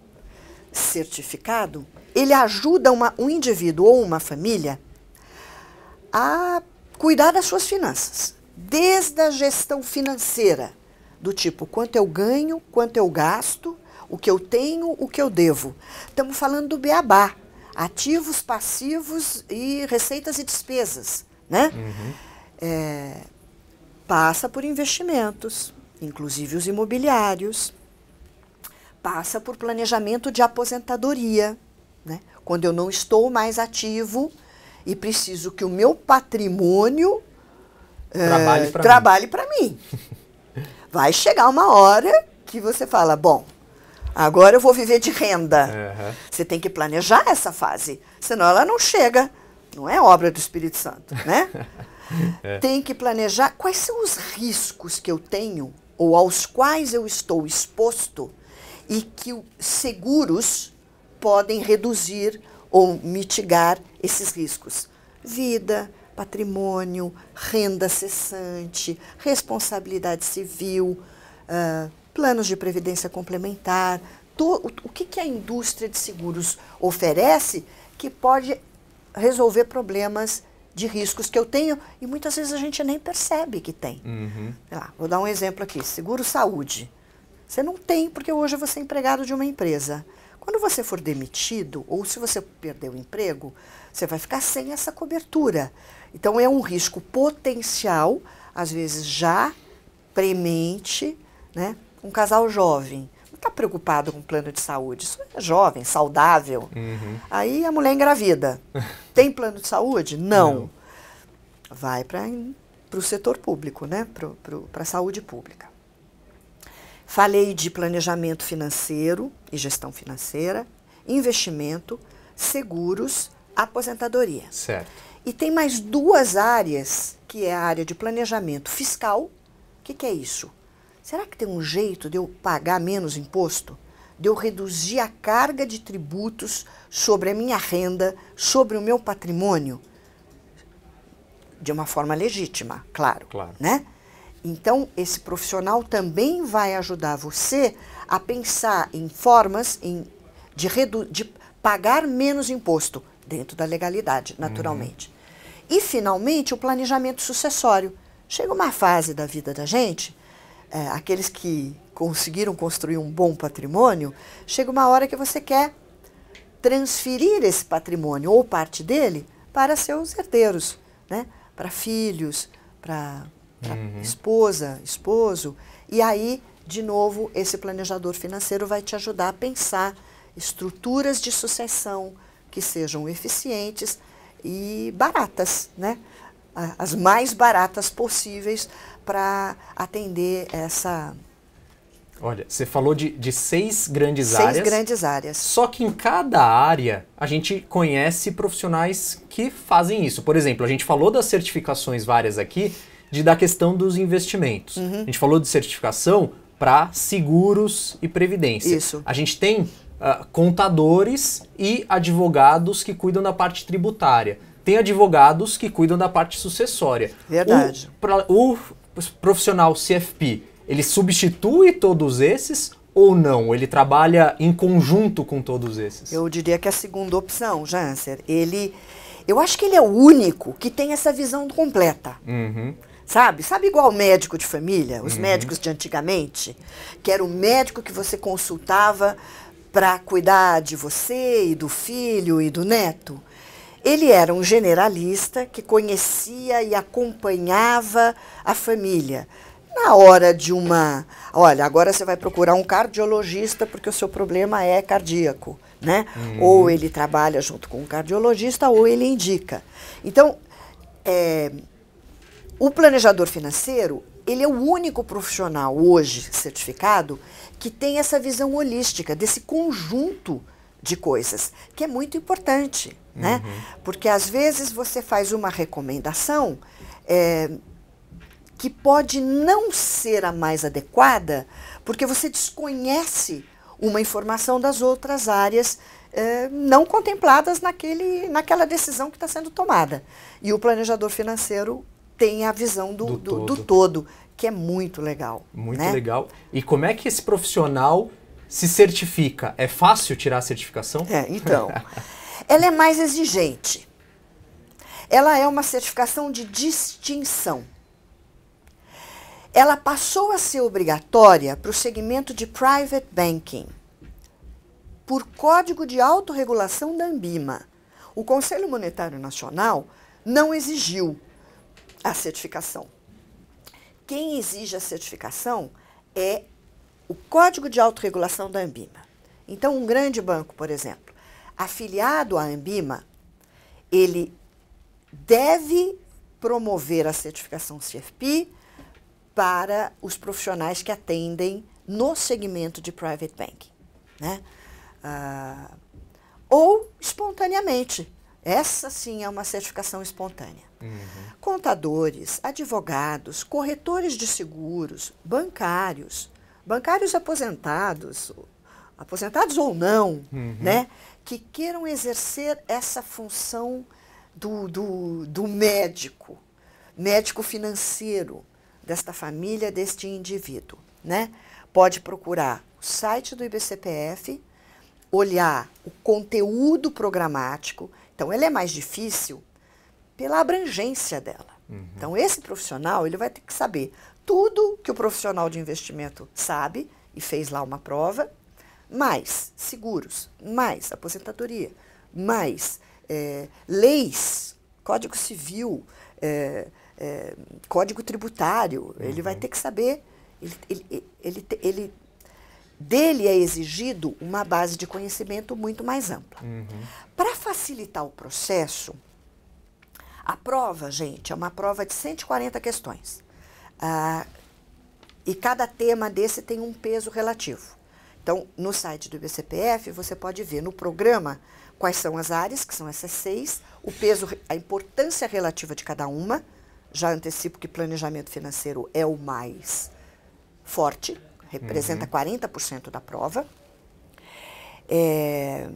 certificado, ele ajuda uma, um indivíduo ou uma família a cuidar das suas finanças, desde a gestão financeira, do tipo quanto eu ganho, quanto eu gasto, o que eu tenho, o que eu devo. Estamos falando do beabá, ativos, passivos e receitas e despesas, né? Uhum. É, passa por investimentos, inclusive os imobiliários, passa por planejamento de aposentadoria, né? quando eu não estou mais ativo e preciso que o meu patrimônio eh, trabalhe para mim. mim. Vai chegar uma hora que você fala, bom, agora eu vou viver de renda. Uhum. Você tem que planejar essa fase, senão ela não chega. Não é obra do Espírito Santo, né? é. Tem que planejar quais são os riscos que eu tenho ou aos quais eu estou exposto e que seguros podem reduzir ou mitigar esses riscos. Vida, patrimônio, renda cessante, responsabilidade civil, uh, planos de previdência complementar, o que, que a indústria de seguros oferece que pode resolver problemas de riscos que eu tenho e muitas vezes a gente nem percebe que tem. Uhum. Lá, vou dar um exemplo aqui: seguro saúde. Você não tem porque hoje você é empregado de uma empresa. Quando você for demitido ou se você perder o emprego, você vai ficar sem essa cobertura. Então é um risco potencial, às vezes já premente, né? Um casal jovem está preocupado com plano de saúde. Isso é jovem, saudável. Uhum. Aí a mulher engravida. Tem plano de saúde? Não. Não. Vai para o setor público, né? para a saúde pública. Falei de planejamento financeiro e gestão financeira, investimento, seguros, aposentadoria. Certo. E tem mais duas áreas, que é a área de planejamento fiscal. O que, que é isso? Será que tem um jeito de eu pagar menos imposto? De eu reduzir a carga de tributos sobre a minha renda, sobre o meu patrimônio? De uma forma legítima, claro. claro. Né? Então, esse profissional também vai ajudar você a pensar em formas em, de, redu de pagar menos imposto, dentro da legalidade, uhum. naturalmente. Uhum. E, finalmente, o planejamento sucessório. Chega uma fase da vida da gente é, aqueles que conseguiram construir um bom patrimônio, chega uma hora que você quer transferir esse patrimônio ou parte dele para seus herdeiros, né? para filhos, para uhum. esposa, esposo. E aí, de novo, esse planejador financeiro vai te ajudar a pensar estruturas de sucessão que sejam eficientes e baratas, né? as mais baratas possíveis para atender essa. Olha, você falou de, de seis grandes seis áreas. Seis grandes áreas. Só que em cada área a gente conhece profissionais que fazem isso. Por exemplo, a gente falou das certificações várias aqui, de da questão dos investimentos. Uhum. A gente falou de certificação para seguros e previdência. Isso. A gente tem uh, contadores e advogados que cuidam da parte tributária. Tem advogados que cuidam da parte sucessória. Verdade. O, pra, o profissional CFP, ele substitui todos esses ou não? Ele trabalha em conjunto com todos esses? Eu diria que é a segunda opção, Janser. Ele, eu acho que ele é o único que tem essa visão completa. Uhum. Sabe? Sabe igual o médico de família, os uhum. médicos de antigamente, que era o médico que você consultava para cuidar de você e do filho e do neto? Ele era um generalista que conhecia e acompanhava a família. Na hora de uma, olha, agora você vai procurar um cardiologista porque o seu problema é cardíaco, né? Hum. Ou ele trabalha junto com um cardiologista ou ele indica. Então, é, o planejador financeiro, ele é o único profissional hoje certificado que tem essa visão holística desse conjunto de coisas, que é muito importante, né? uhum. né? Porque às vezes você faz uma recomendação é, que pode não ser a mais adequada, porque você desconhece uma informação das outras áreas é, não contempladas naquele, naquela decisão que está sendo tomada. E o planejador financeiro tem a visão do, do, do, todo. do todo. que é muito legal. Muito né? legal. E como é que esse profissional se certifica, é fácil tirar a certificação? É, então. ela é mais exigente. Ela é uma certificação de distinção. Ela passou a ser obrigatória para o segmento de private banking, por código de autorregulação da Ambima. O Conselho Monetário Nacional não exigiu a certificação. Quem exige a certificação é o Código de Autorregulação da Ambima. Então, um grande banco, por exemplo, afiliado à Ambima, ele deve promover a certificação CFP para os profissionais que atendem no segmento de private banking. Né? Ah, ou espontaneamente. Essa sim é uma certificação espontânea. Uhum. Contadores, advogados, corretores de seguros, bancários, bancários aposentados, aposentados ou não, uhum. né, que queiram exercer essa função do, do, do médico, médico financeiro desta família, deste indivíduo, né? Pode procurar o site do IBCPF, olhar o conteúdo programático. Então, ela é mais difícil pela abrangência dela. Uhum. Então, esse profissional, ele vai ter que saber tudo que o profissional de investimento sabe e fez lá uma prova, mais seguros, mais aposentadoria, mais é, leis, código civil, é, é, código tributário. Uhum. Ele vai uhum. ter que saber. Ele, ele, ele, ele, dele é exigido uma base de conhecimento muito mais ampla. Uhum. Para facilitar o processo, a prova, gente, é uma prova de 140 questões. Ah, e cada tema desse tem um peso relativo. Então, no site do IBCPF, você pode ver no programa quais são as áreas, que são essas seis, o peso, a importância relativa de cada uma. Já antecipo que planejamento financeiro é o mais forte, representa uhum. 40% da prova. É,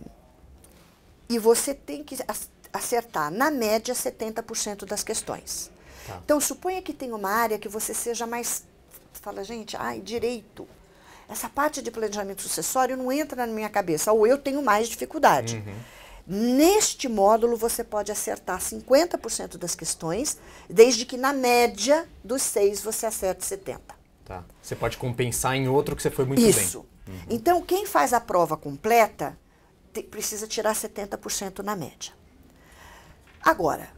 e você tem que acertar, na média, 70% das questões. Tá. Então, suponha que tem uma área que você seja mais. Fala, gente, ai, direito. Essa parte de planejamento sucessório não entra na minha cabeça, ou eu tenho mais dificuldade. Uhum. Neste módulo, você pode acertar 50% das questões, desde que na média dos seis você acerte 70%. Tá. Você pode compensar em outro que você foi muito Isso. bem. Isso. Uhum. Então, quem faz a prova completa te, precisa tirar 70% na média. Agora,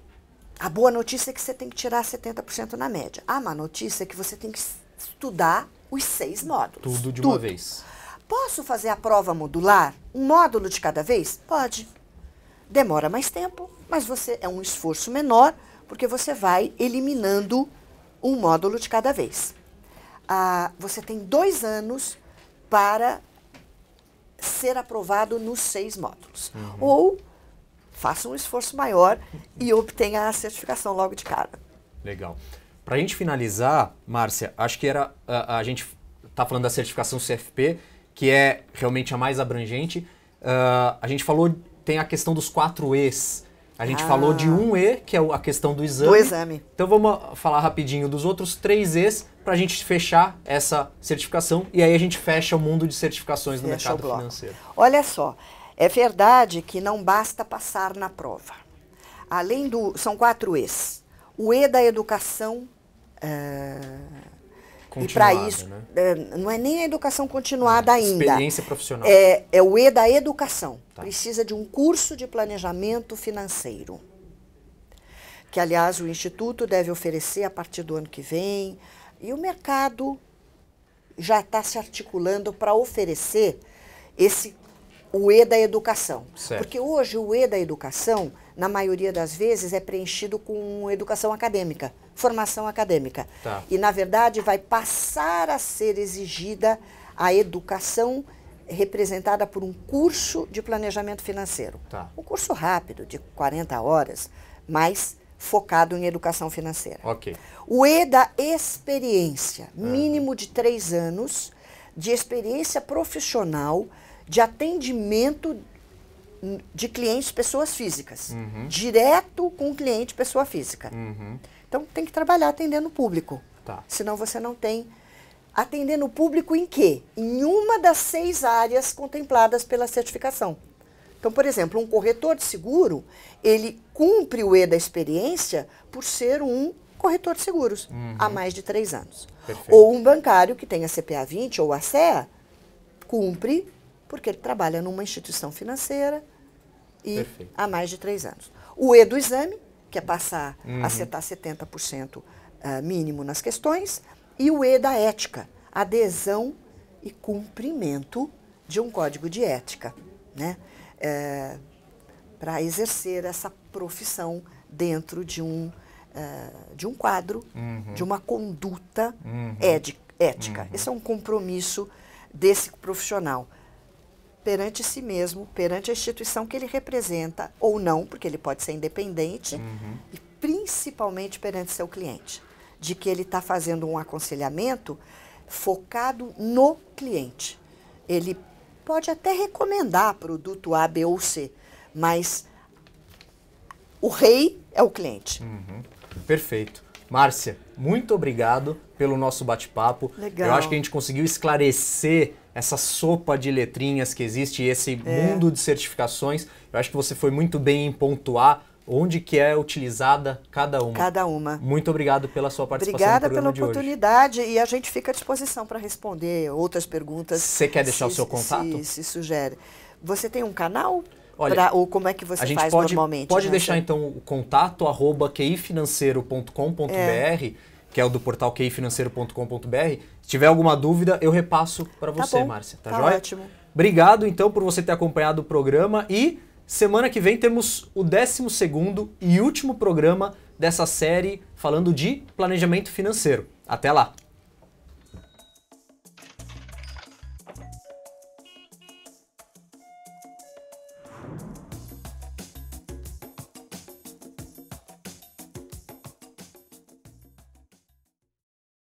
a boa notícia é que você tem que tirar 70% na média. A má notícia é que você tem que estudar os seis módulos. Tudo de tudo. uma vez. Posso fazer a prova modular? Um módulo de cada vez? Pode. Demora mais tempo, mas você é um esforço menor, porque você vai eliminando um módulo de cada vez. Ah, você tem dois anos para ser aprovado nos seis módulos. Uhum. Ou faça um esforço maior e obtenha a certificação logo de cara. Legal. Para a gente finalizar, Márcia, acho que era a, a gente está falando da certificação CFP, que é realmente a mais abrangente. Uh, a gente falou, tem a questão dos quatro E's. A gente ah. falou de um E, que é a questão do exame. Do exame. Então vamos falar rapidinho dos outros três E's para a gente fechar essa certificação e aí a gente fecha o mundo de certificações no mercado financeiro. Olha só, é verdade que não basta passar na prova. Além do. São quatro E's. O E da educação. Uh, e para isso, né? é, não é nem a educação continuada é, ainda. Experiência profissional. É, é o E da educação. Tá. Precisa de um curso de planejamento financeiro. Que, aliás, o Instituto deve oferecer a partir do ano que vem. E o mercado já está se articulando para oferecer esse o E da educação. Certo. Porque hoje o E da educação, na maioria das vezes, é preenchido com educação acadêmica, formação acadêmica. Tá. E, na verdade, vai passar a ser exigida a educação representada por um curso de planejamento financeiro. Tá. Um curso rápido, de 40 horas, mas focado em educação financeira. Okay. O E da experiência, mínimo ah. de três anos de experiência profissional de atendimento de clientes pessoas físicas, uhum. direto com o cliente pessoa física. Uhum. Então tem que trabalhar atendendo o público. Tá. Senão você não tem atendendo o público em quê? Em uma das seis áreas contempladas pela certificação. Então, por exemplo, um corretor de seguro, ele cumpre o E da experiência por ser um corretor de seguros uhum. há mais de três anos. Perfeito. Ou um bancário que tenha CPA 20 ou a CEA, cumpre porque ele trabalha numa instituição financeira e Perfeito. há mais de três anos. O E do exame, que é passar uhum. a acertar 70% mínimo nas questões, e o E da ética, adesão e cumprimento de um código de ética, né? É, para exercer essa profissão dentro de um, uh, de um quadro, uhum. de uma conduta uhum. ética. Uhum. Esse é um compromisso desse profissional perante si mesmo, perante a instituição que ele representa, ou não, porque ele pode ser independente, uhum. e principalmente perante seu cliente, de que ele está fazendo um aconselhamento focado no cliente. Ele pode até recomendar produto A, B ou C, mas o rei é o cliente. Uhum. Perfeito. Márcia, muito obrigado pelo nosso bate-papo. Eu acho que a gente conseguiu esclarecer essa sopa de letrinhas que existe, esse é. mundo de certificações. Eu acho que você foi muito bem em pontuar onde que é utilizada cada uma. Cada uma. Muito obrigado pela sua participação Obrigada pela oportunidade e a gente fica à disposição para responder outras perguntas. Você quer deixar se, o seu contato? Se, se sugere. Você tem um canal? Olha, pra, ou como é que você a gente faz pode, normalmente? Pode né? deixar então o contato arroba quifinanceiro.com.br é que é o do portal qfinanceiro.com.br. Se tiver alguma dúvida, eu repasso para tá você, tá Márcia. Tá, tá joia? ótimo. Obrigado, então, por você ter acompanhado o programa e semana que vem temos o 12 e último programa dessa série falando de planejamento financeiro. Até lá!